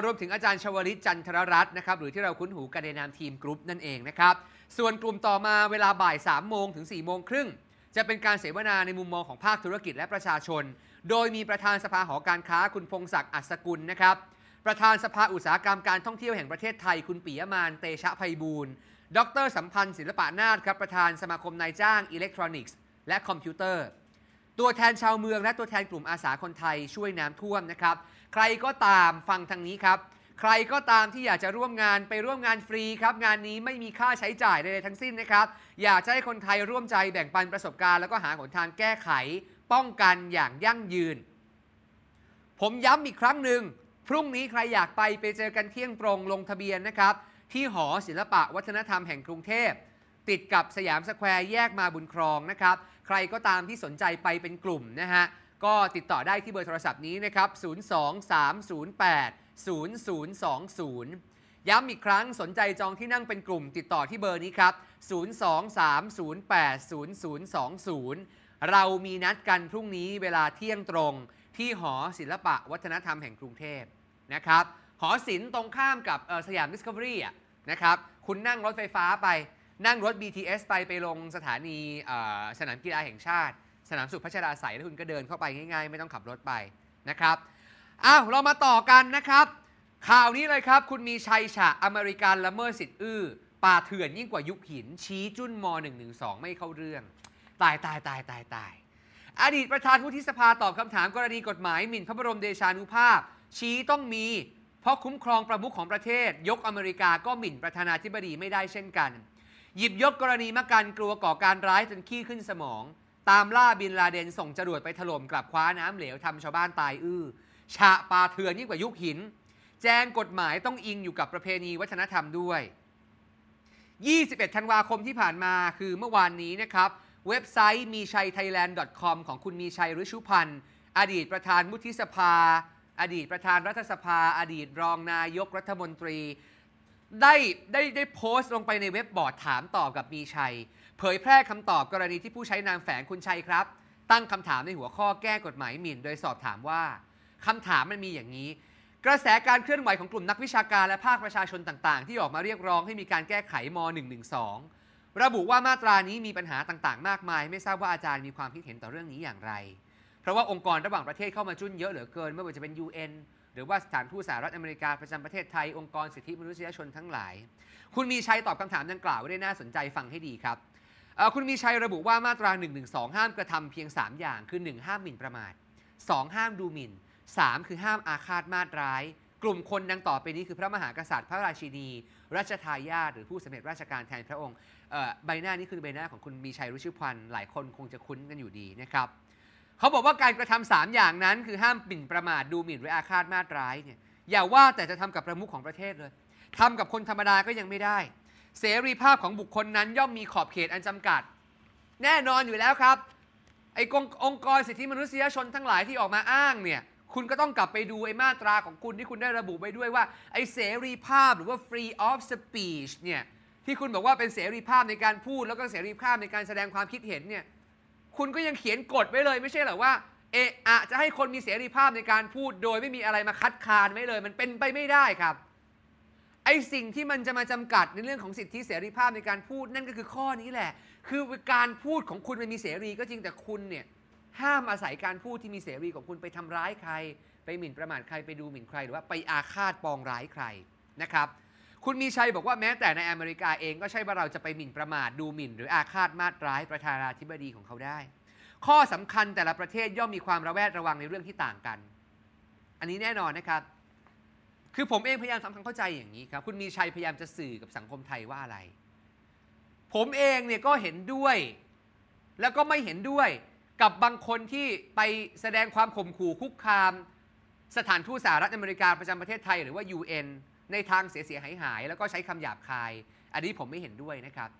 รวมถึงอาจารย์ชวลิตจันทรรัตน์นะครับหรือที่เราคุ้นหูกันในนามทีมกรุ๊ปนั่นเองนะครับส่วนกลุ่มต่อมาเวลาบ่าย3ามโมงถึง4ี่โมงครึ่ง จะเป็นการเสวนาในมุมมองของภาคธุรกิจและประชาชน โดยมีประธานสภาหอการค้าคุณพงศักดิ์อัศกุลนะครับ ประธานสภาอุตสาหกรรมการท่องเที่ยวแห่งประเทศไทยคุณปิยมานเตชะไพบูลดรสัมพันธ์ศิลปะนาฏครับประธานสมาคมนายจ้างอิเล็กทรอนิกส์และคอมพิวเตอร์ตัวแทนชาวเมืองและตัวแทนกลุ่มอาสาคนไทยช่วยน้ำท่วมนะครับ ใครก็ตามฟังทางนี้ครับ ใครก็ตามที่อยากจะร่วมงานไปร่วมงานฟรีครับ งานนี้ไม่มีค่าใช้จ่ายใดๆทั้งสิ้นนะครับ อยากจะให้คนไทยร่วมใจแบ่งปันประสบการณ์แล้วก็หาหนทางแก้ไข ป้องกันอย่างยั่งยืน ผมย้ำอีกครั้งหนึ่งพรุ่งนี้ใครอยากไปไปเจอกันเที่ยงตรงลงทะเบียนนะครับ ที่หอศิลปะวัฒนธรรมแห่งกรุงเทพติดกับสยามสแควร์แยกมาบุญครองนะครับใครก็ตามที่สนใจไปเป็นกลุ่มนะฮะ ก็ติดต่อได้ที่เบอร์โทรศัพท์นี้นะครับ 023080020 ย้ำอีกครั้งสนใจจองที่นั่งเป็นกลุ่ม ติดต่อที่เบอร์นี้ครับ 023080020 เรามีนัดกันพรุ่งนี้เวลาเที่ยงตรงที่หอศิลปะวัฒนธรรมแห่งกรุงเทพนะครับหอศิลป์ตรงข้ามกับสยามดิสคัฟเวอรี่นะครับ คุณนั่งรถไฟฟ้าไปนั่งรถ BTS ไปไปลงสถานีสนามกีฬาแห่งชาติ สนามสุขพัชราายแล้วคุณก็เดินเข้าไปง่ายๆ ไม่ต้องขับรถไปนะครับอ้าวเรามาต่อกันนะครับ ข่าวนี้เลยครับคุณมีชัย ฉะ อเมริกันละเมิดสิทธิ์อื้อ ป่าเถื่อนยิ่งกว่ายุคหิน ชี้จุ้นม .112 ไม่เข้าเรื่อง ตายตายตายตายตายอดีตประธานผู้ที่สภาตอบคำถามกรณีกฎหมายหมิ่นพระบรมเดชานุภาพ ชี้ต้องมีเพราะคุ้มครองประมุขของประเทศ ยกอเมริกาก็หมิ่นประธานาธิบดีไม่ได้เช่นกันหยิบยกกรณีมาการกลัวก่อการร้ายจนขี้ขึ้นสมอง ตามล่าบินลาเดนส่งจรวดไปถล่มกลับคว้าน้ำเหลวทำชาวบ้านตายอื้อฉะปาเถื่อนยิ่งกว่ายุคหิน แจ้งกฎหมายต้องอิงอยู่กับประเพณีวัฒนธรรมด้วย 21 ธันวาคมที่ผ่านมาคือเมื่อวานนี้นะครับ เว็บไซต์มีชัยไทยแลนด์ .com ของคุณมีชัยรุชุพันธ์อดีตประธานมุทิสภา อดีตประธานรัฐสภา อดีตรองนายกรัฐมนตรีได้ได้ได้โพสต์ลงไปในเว็บบอร์ดถามตอบกับมีชัย เผยแพร่คำตอบกรณีที่ผู้ใช้นามแฝงคุณชัยครับ ตั้งคำถามในหัวข้อแก้กฎหมายหมิ่น โดยสอบถามว่าคำถามมันมีอย่างนี้ กระแสการเคลื่อนไหวของกลุ่มนักวิชาการและภาคประชาชนต่างๆที่ออกมาเรียกร้องให้มีการแก้ไขม .112 ระบุว่ามาตรานี้มีปัญหาต่างๆมากมาย ไม่ทราบว่าอาจารย์มีความคิดเห็นต่อเรื่องนี้อย่างไร เพราะว่าองค์กรระหว่างประเทศเข้ามาจุ้นเยอะเหลือเกินไม่ว่าจะเป็น UN หรือว่าสถานทูตสหรัฐ อเมริกา ประจำประเทศไทยองค์กร สิทธิมนุษยชนทั้งหลาย คุณมีชัยตอบคำถามดังกล่าวไว้ได้น่าสนใจฟังให้ดีครับ คุณมีชัยระบุว่ามาตรา1นึห้ามกระทำเพียง 3 อย่างคือ 1 ห้ามหมิ่นประมาท2ห้ามดูหมิ่น 3 คือห้ามอาฆาตมาตร้าย กลุ่มคนดังต่อไปนี้คือพระมหากษัตริย์ พระราชินีรัชทายาทหรือผู้สมเร็จราชการแทนพระองค์ใบหน้านี้คือใบหน้าของคุณมีชัยรุชุพันธ์หลายคนคงจะคุ้นกันอยู่ดีนะครับเขาบอกว่าการกระทำสามอย่างนั้น คือห้ามปิ่นประมาทดูหมิ่นหรืออาฆาตมาตร้ายเนี่ยอย่าว่าแต่จะทำกับประมุขของประเทศเลย ทำกับคนธรรมดาก็ยังไม่ได้ เสรีภาพของบุคคลนั้นย่อมมีขอบเขตอันจำกัด แน่นอนอยู่แล้วครับไอ้องค์กรสิทธิมนุษยชนทั้งหลายที่ออกมาอ้างเนี่ยคุณก็ต้องกลับไปดูไอ้มาตราของคุณที่คุณได้ระบุไปด้วยว่าไอ้เสรีภาพหรือว่า free of speech เนี่ยที่คุณบอกว่าเป็นเสรีภาพในการพูดแล้วก็เสรีภาพในการแสดงความคิดเห็นเนี่ยคุณก็ยังเขียนกฎไว้เลยไม่ใช่เหรอว่า เอออะจะให้คนมีเสรีภาพในการพูดโดยไม่มีอะไรมาคัดค้านไว้เลย มันเป็นไปไม่ได้ครับ ไอสิ่งที่มันจะมาจำกัดในเรื่องของสิทธิเสรีภาพในการพูดนั่นก็คือข้อนี้แหละ คือการพูดของคุณมันมีเสรีก็จริงแต่คุณเนี่ยห้ามอาศัยการพูดที่มีเสรีของคุณไปทำร้ายใคร ไปหมิ่นประมาทใครไปดูหมิ่นใครหรือว่าไปอาฆาตปองร้ายใครนะครับคุณมีชัยบอกว่าแม้แต่ในอเมริกาเอง ก็ใช่ว่าเราจะไปหมิ่นประมาทดูหมิ่น หรืออาฆาตมาตร้าย ประธานาธิบดีของเขาได้ ข้อสำคัญแต่ละประเทศย่อมมีความระแวดระวังในเรื่องที่ต่างกัน อันนี้แน่นอนนะครับ คือผมเองพยายามทำความเข้าใจอย่างนี้ครับ คุณมีชัยพยายามจะสื่อกับสังคมไทยว่าอะไร ผมเองเนี่ยก็เห็นด้วย แล้วก็ไม่เห็นด้วยกับบางคนที่ไปแสดงความข่มขู่คุกคาม สถานทูตสหรัฐอเมริกาประจำประเทศไทยหรือว่า UN ในทางเสียเสียหายหายแล้วก็ใช้คำหยาบคาย อันนี้ผมไม่เห็นด้วยนะครับ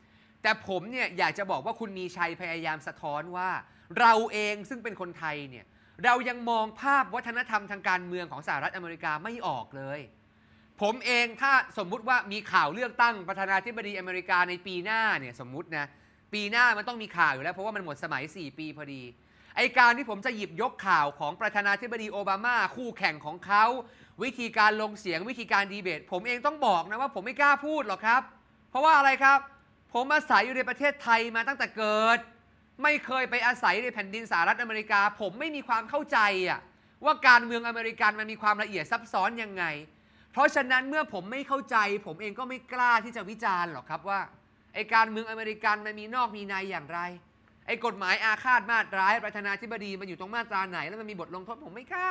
แต่ผมเนี่ยอยากจะบอกว่าคุณมีชัยพยายามสะท้อนว่า เราเองซึ่งเป็นคนไทยเนี่ยเรายังมองภาพวัฒนธรรมทางการเมืองของสหรัฐอเมริกาไม่ออกเลย ผมเองถ้าสมมุติว่ามีข่าวเลือกตั้งประธานาธิบดีอเมริกาในปีหน้าเนี่ยสมมุตินะปีหน้ามันต้องมีข่าวอยู่แล้วเพราะว่ามันหมดสมัย 4 ปีพอดี ไอการที่ผมจะหยิบยกข่าวของประธานาธิบดีโอบามาคู่แข่งของเขาวิธีการลงเสียงวิธีการดีเบต ผมเองต้องบอกนะว่าผมไม่กล้าพูดหรอกครับ เพราะว่าอะไรครับ ผมอาศัยอยู่ในประเทศไทยมาตั้งแต่เกิด ไม่เคยไปอาศัยในแผ่นดินสหรัฐอเมริกา ผมไม่มีความเข้าใจอะว่าการเมืองอเมริกันมันมีความละเอียดซับซ้อนยังไง เพราะฉะนั้นเมื่อผมไม่เข้าใจ ผมเองก็ไม่กล้าที่จะวิจารณ์หรอกครับว่าไอการเมืองอเมริกันมันมีนอกมีในอย่างไรไอกฎหมายอาฆาตมาตร้ายประธานาธิบดีมันอยู่ตรงมาตราไหนแล้วมันมีบทลงโทษผมไม่กล้า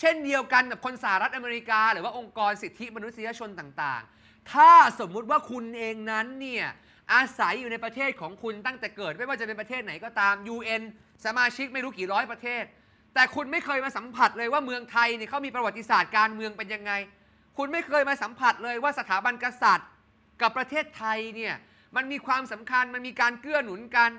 เช่นเดียวกันกับคนสหรัฐอเมริกา หรือว่าองค์กรสิทธิมนุษยชนต่างๆ ถ้าสมมุติว่าคุณเองนั้นเนี่ยอาศัยอยู่ในประเทศของคุณตั้งแต่เกิด ไม่ว่าจะเป็นประเทศไหนก็ตาม UN สมาชิกไม่รู้กี่ร้อยประเทศ แต่คุณไม่เคยมาสัมผัสเลยว่าเมืองไทยเนี่ยเขามีประวัติศาสตร์การเมืองเป็นยังไง คุณไม่เคยมาสัมผัสเลยว่าสถาบันกษัตริย์กับประเทศไทยเนี่ยมันมีความสำคัญมันมีการเกื้อหนุนกัน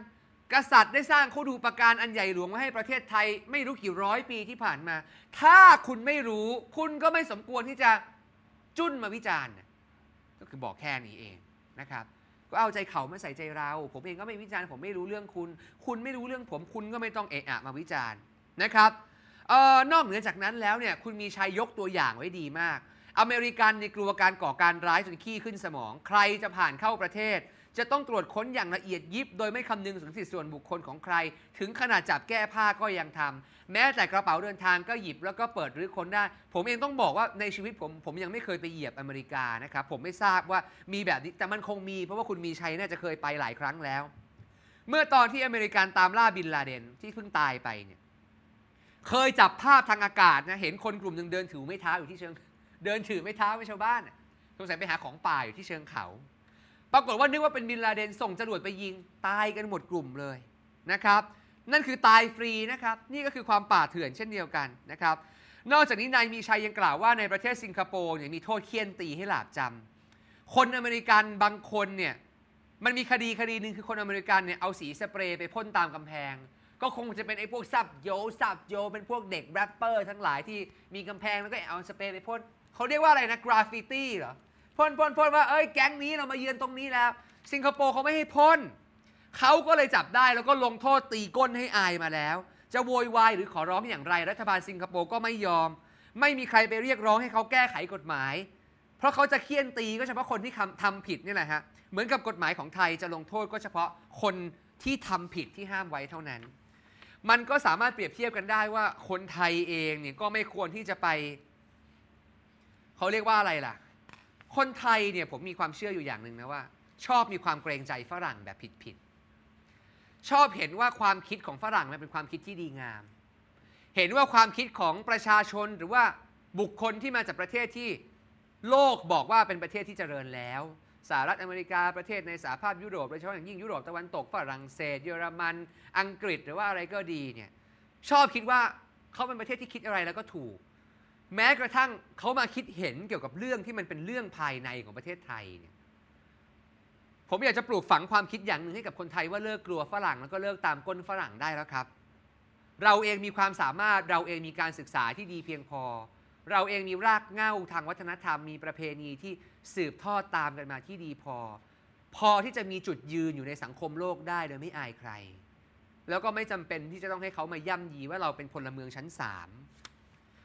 กษัตริย์ ได้สร้างคูดูประการอันใหญ่หลวงมาให้ประเทศไทย ไม่รู้กี่ร้อยปีที่ผ่านมา ถ้าคุณไม่รู้ คุณก็ไม่สมควรที่จะจุ้นมาวิจารณ์ ก็คือบอกแค่นี้เองนะครับ ก็เอาใจเขามาใส่ใจเรา ผมเองก็ไม่วิจารณ์ผมไม่รู้เรื่องคุณ คุณไม่รู้เรื่องผมคุณก็ไม่ต้องเอะอะมาวิจารณ์นะครับออนอกเหนือจากนั้นแล้วเนี่ยคุณมีชายยกตัวอย่างไว้ดีมาก อเมริกันในกลัวการก่อการร้ายจนขี้ขึ้นสมอง ใครจะผ่านเข้าประเทศจะต้องตรวจค้นอย่างละเอียดยิบโดยไม่คำนึงถึงสิทธิส่วนบุคคลของใคร ถึงขนาดจับแก้ผ้าก็ยังทำแม้แต่กระเป๋าเดินทางก็หยิบแล้วก็เปิดหรือค้นได้ ผมเองต้องบอกว่าในชีวิตผม ผมยังไม่เคยไปเหยียบอเมริกานะครับผมไม่ทราบว่ามีแบบนี้ แต่มันคงมี เพราะว่าคุณมีชัยน่าจะเคยไปหลายครั้งแล้ว เมื่อตอนที่อเมริกันตามล่าบินลาเดนที่เพิ่งตายไปเนี่ยเคยจับภาพทางอากาศนะเห็นคนกลุ่มหนึ่งเดินถือไม้เท้าอยู่ที่เชิงเดินถือไม้เท้าไปชาวบ้านสงสัยไปหาของป่าอยู่ที่เชิงเขาปรากฏว่านึกว่าเป็นบินลาเดนส่งจรวดไปยิงตายกันหมดกลุ่มเลยนะครับ นั่นคือตายฟรีนะครับนี่ก็คือความป่าเถื่อนเช่นเดียวกันนะครับ นอกจากนี้นายมีชัยยังกล่าวว่าในประเทศสิงคโปร์เนี่ยมีโทษเคี่ยนตีให้หลาบจำ คนอเมริกันบางคนเนี่ยมันมีคดีคดีหนึ่งคือคนอเมริกันเนี่ยเอาสีสเปรย์ไปพ่นตามกำแพง ก็คงจะเป็นไอ้พวกซับโยซับโยเป็นพวกเด็กแรปเปอร์ทั้งหลายที่มีกำแพงแล้วก็เอาสเปรย์ไปพ่นเขาเรียกว่าอะไรนะกราฟฟิตี้เหรอพ่นพ่นพ่นว่าเอ้ยแก๊งนี้เรามาเยือนตรงนี้แล้ว สิงคโปร์เขาไม่ให้พ่นเขาก็เลยจับได้แล้วก็ลงโทษตีก้นให้อายมาแล้ว จะโวยวายหรือขอร้องอย่างไรรัฐบาลสิงคโปร์ก็ไม่ยอม ไม่มีใครไปเรียกร้องให้เขาแก้ไขกฎหมาย เพราะเขาจะเคี่ยนตีก็เฉพาะคนที่ทำทำผิดนี่แหละฮะเหมือนกับกฎหมายของไทยจะลงโทษก็เฉพาะคนที่ทำผิดที่ห้ามไว้เท่านั้น มันก็สามารถเปรียบเทียบกันได้ว่าคนไทยเองเนี่ยก็ไม่ควรที่จะไปเขาเรียกว่าอะไรล่ะคนไทยเนี่ยผมมีความเชื่ออยู่อย่างหนึ่งนะว่า ชอบมีความเกรงใจฝรั่งแบบผิดๆชอบเห็นว่าความคิดของฝรั่งันเป็นความคิดที่ดีงาม เห็นว่าความคิดของประชาชนหรือว่าบุคคลที่มาจากประเทศที่โลกบอกว่าเป็นประเทศที่เจริญแล้ว สหรัฐอเมริกาประเทศในสหภาพยุโรปโดยเฉพาะอย่างยิ่งยุโรปตะวันตกฝรั่งเศสเยอรมันอังกฤษหรือว่าอะไรก็ดีเนี่ยชอบคิดว่าเขาเป็นประเทศที่คิดอะไรแล้วก็ถูกแม้กระทั่งเขามาคิดเห็นเกี่ยวกับเรื่องที่มันเป็นเรื่องภายในของประเทศไทยเนี่ย ผมอยากจะปลูกฝังความคิดอย่างหนึ่งให้กับคนไทยว่าเลิกกลัวฝรั่งแล้วก็เลิกตามก้นฝรั่งได้แล้วครับ เราเองมีความสามารถเราเองมีการศึกษาที่ดีเพียงพอ เราเองมีรากเหง้าทางวัฒนธรรมมีประเพณีที่สืบทอดตามกันมาที่ดีพอ พอที่จะมีจุดยืนอยู่ในสังคมโลกได้ โดยไม่อายใคร แล้วก็ไม่จำเป็นที่จะต้องให้เขามาย่ำยีว่าเราเป็นพลเมืองชั้นสาม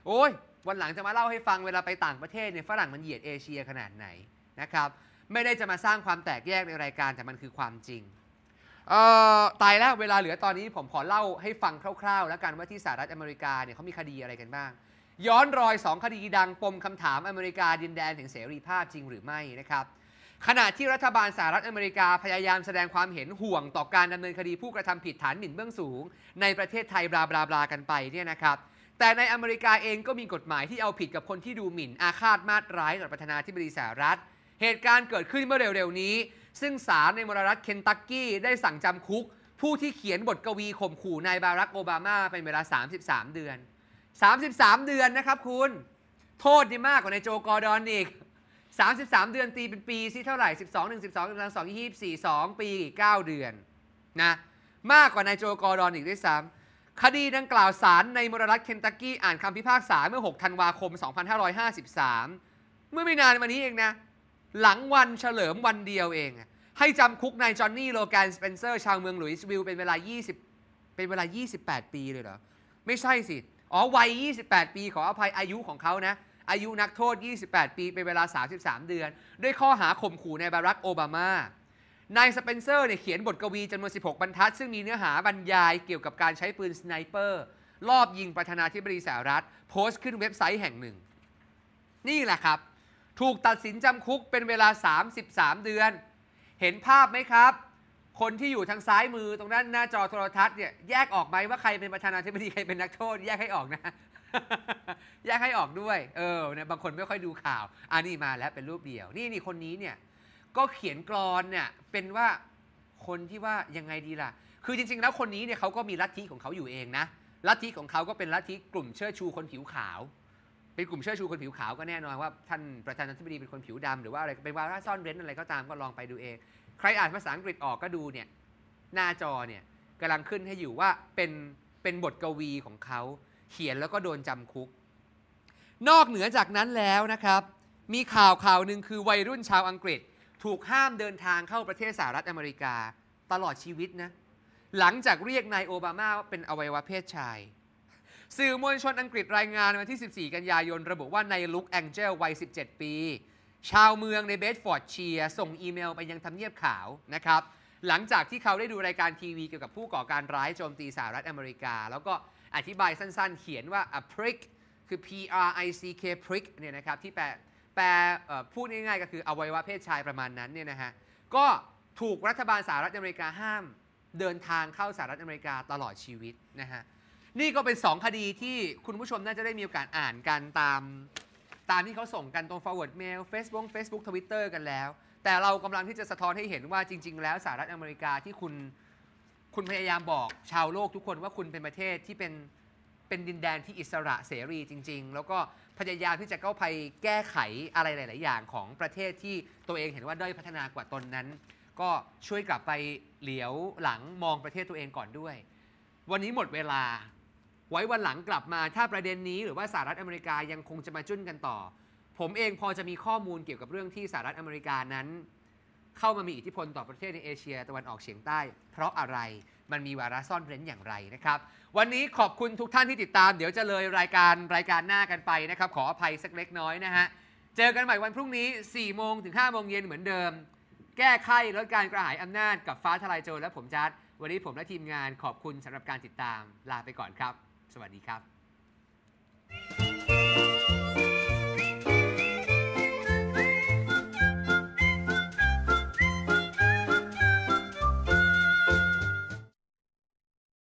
โอ้ยวันหลังจะมาเล่าให้ฟังเวลาไปต่างประเทศเนี่ยฝรั่งมันเหยียดเอเชียขนาดไหนนะครับ ไม่ได้จะมาสร้างความแตกแยกในรายการ แต่มันคือความจริงตายแล้วเวลาเหลือตอนนี้ผมขอเล่าให้ฟังคร่าวๆ แล้วกันว่าที่สหรัฐอเมริกาเนี่ยเขามีคดีอะไรกันบ้าง ย้อนรอย 2 คดีดังปมคำถามอเมริกา ดินแดนถึงเสรีภาพจริง หรือไม่นะครับ ขณะที่รัฐบาลสหรัฐอเมริกาพยายามแสดงความเห็นห่วงต่อการดำเนินคดีผู้กระทำผิดฐานหมิ่นเบื้องสูง ในประเทศไทยบลาบลาบลากันไปเนี่ยนะครับแต่ในอเมริกาเองก็มีกฎหมายที่เอาผิดกับคนที่ดูหมิ่นอาฆาตมาตร้ายต่อประธานาธิบดีสหรัฐ เหตุการณ์เกิดขึ้นเมื่อเร็ว ๆ นี้ ซึ่งศาลในมรรัฐเคนตักกี้ได้สั่งจำคุก ผู้ที่เขียนบทกวีข่มขู่นายบารักโอบามาเป็นเวลา 33 เดือน 33 เดือนนะครับคุณ โทษนี่มากกว่าในโจกอร์ดอนอีก 33 เดือนตีเป็นปีซิเท่าไหร่ 12 1 12 12 24 2 ปี 9 เดือนนะ มากกว่านายโจกอร์ดอนอีกด้วยซ้ำคดีดังกล่าวศาลในมรรัฐเคนตักกี้อ่านคำพิพากษาเมื่อ 6 ธันวาคม 2553 เมื่อไม่นานมานี้เองนะ หลังวันเฉลิมวันเดียวเอง ให้จำคุกนายจอห์นนี่โลแกน สเปนเซอร์ ชาวเมืองหลุยส์วิลเป็นเวลา 20 เป็นเวลา 28 ปีเลยเหรอ ไม่ใช่สิ อ๋อ วัย 28 ปีขออภัยอายุของเขานะ อายุนักโทษ 28 ปีเป็นเวลา 33 เดือน ด้วยข้อหาข่มขู่นายบารักโอบามานายสเปนเซอร์เนี่ยเขียนบทกวีจำนวน 16บรรทัด ซึ่งมีเนื้อหาบรรยายเกี่ยวกับการใช้ปืนสไนเปอร์ลอบยิงประธานาธิบดีสหรัฐ โพสต์ขึ้นเว็บไซต์แห่งหนึ่ง นี่แหละครับ ถูกตัดสินจำคุกเป็นเวลา 33 เดือน เห็นภาพไหมครับ คนที่อยู่ทางซ้ายมือตรงนั้น หน้าจอโทรทัศน์เนี่ยแยกออกไหมว่าใครเป็นประธานาธิบดีใครเป็นนักโทษแยกให้ออกนะแยกให้ออกด้วยเออเนี่ยบางคนไม่ค่อยดูข่าวอันนี้มาแล้วเป็นรูปเดียว นี่นี่คนนี้เนี่ยก็เขียนกรอนเนี่ยเป็นว่าคนที่ว่ายังไงดีล่ะ คือจริงๆ แล้วคนนี้เนี่ยเขาก็มีลัทธิของเขาอยู่เองนะ ลัทธิของเขาก็เป็นลัทธิกลุ่มเชิดชูคนผิวขาว เป็นกลุ่มเชิดชูคนผิวขาว ก็แน่นอนว่าท่านประธานาธิบดีเป็นคนผิวดำหรือว่าอะไร เป็นวาระซ่อนเร้นอะไรก็ตาม ก็ลองไปดูเอง ใครอ่านภาษาอังกฤษออกก็ดูเนี่ยหน้าจอเนี่ยกำลังขึ้นให้อยู่ว่าเป็นเป็นบทกวีของเขาเขียนแล้วก็โดนจำคุก นอกเหนือจากนั้นแล้วนะครับมีข่าวข่าวหนึ่งคือวัยรุ่นชาวอังกฤษถูกห้ามเดินทางเข้าประเทศสหรัฐอเมริกาตลอดชีวิตนะ หลังจากเรียกนายโอบามาว่าเป็นอวัยวะเพศชายสื่อมวลชนอังกฤษรายงานวันที่ 14 กันยายน ระบุว่านายลุคแองเจลวัย 17 ปี ชาวเมืองในเบสฟอร์ดเชียส่งอีเมลไปยังทำเนียบขาวนะครับหลังจากที่เขาได้ดูรายการทีวี เกี่ยวกับผู้ก่อการร้ายโจมตีสหรัฐอเมริกา แล้วก็อธิบายสั้นๆเขียนว่า a prick คือ P R I C K prick เนี่ยนะครับที่แปลแปลพูดง่ายๆ ก็คือ อวัยวะเพศชายประมาณนั้นเนี่ยนะฮะก็ถูกรัฐบาลสหรัฐอเมริกาห้ามเดินทางเข้าสหรัฐอเมริกาตลอดชีวิตนะฮะนี่ก็เป็น 2 คดีที่คุณผู้ชมน่าจะได้มีโอกาสอ่านกันตาม ตามที่เขาส่งกันตรง forward mail Facebook Facebook Twitter กันแล้ว แต่เรากำลังที่จะสะท้อนให้เห็นว่าจริง ๆ แล้วสหรัฐอเมริกาที่คุณคุณพยายามบอกชาวโลกทุกคนว่าคุณเป็นประเทศที่เป็นเป็นดินแดนที่อิสระเสรีจริงๆ แล้วก็พยายามที่จะเข้าไปแก้ไขอะไรหลาย ๆ อย่างของประเทศที่ตัวเองเห็นว่าด้อยพัฒนากว่าตนนั้น ก็ช่วยกลับไปเหลียวหลังมองประเทศตัวเองก่อนด้วย วันนี้หมดเวลาไว้วันหลังกลับมาถ้าประเด็นนี้หรือว่าสหรัฐอเมริกายังคงจะมาจุ้นกันต่อ ผมเองพอจะมีข้อมูลเกี่ยวกับเรื่องที่สหรัฐอเมริกานั้น เข้ามามีอิทธิพลต่อประเทศในเอเชียตะวันออกเฉียงใต้ เพราะอะไรมันมีวาระซ่อนเร้นอย่างไรนะครับ วันนี้ขอบคุณทุกท่านที่ติดตาม เดี๋ยวจะเลยรายการรายการหน้ากันไปนะครับ ขออภัยสักเล็กน้อยนะฮะ เจอกันใหม่วันพรุ่งนี้4โมงถึง5โมงเย็นเหมือนเดิม แก้ไขลดการกระหายอำนาจกับฟ้าทลายโจรและผมจัดวันนี้ผมและทีมงานขอบคุณสำหรับการติดตาม ลาไปก่อนครับ สวัสดีครับ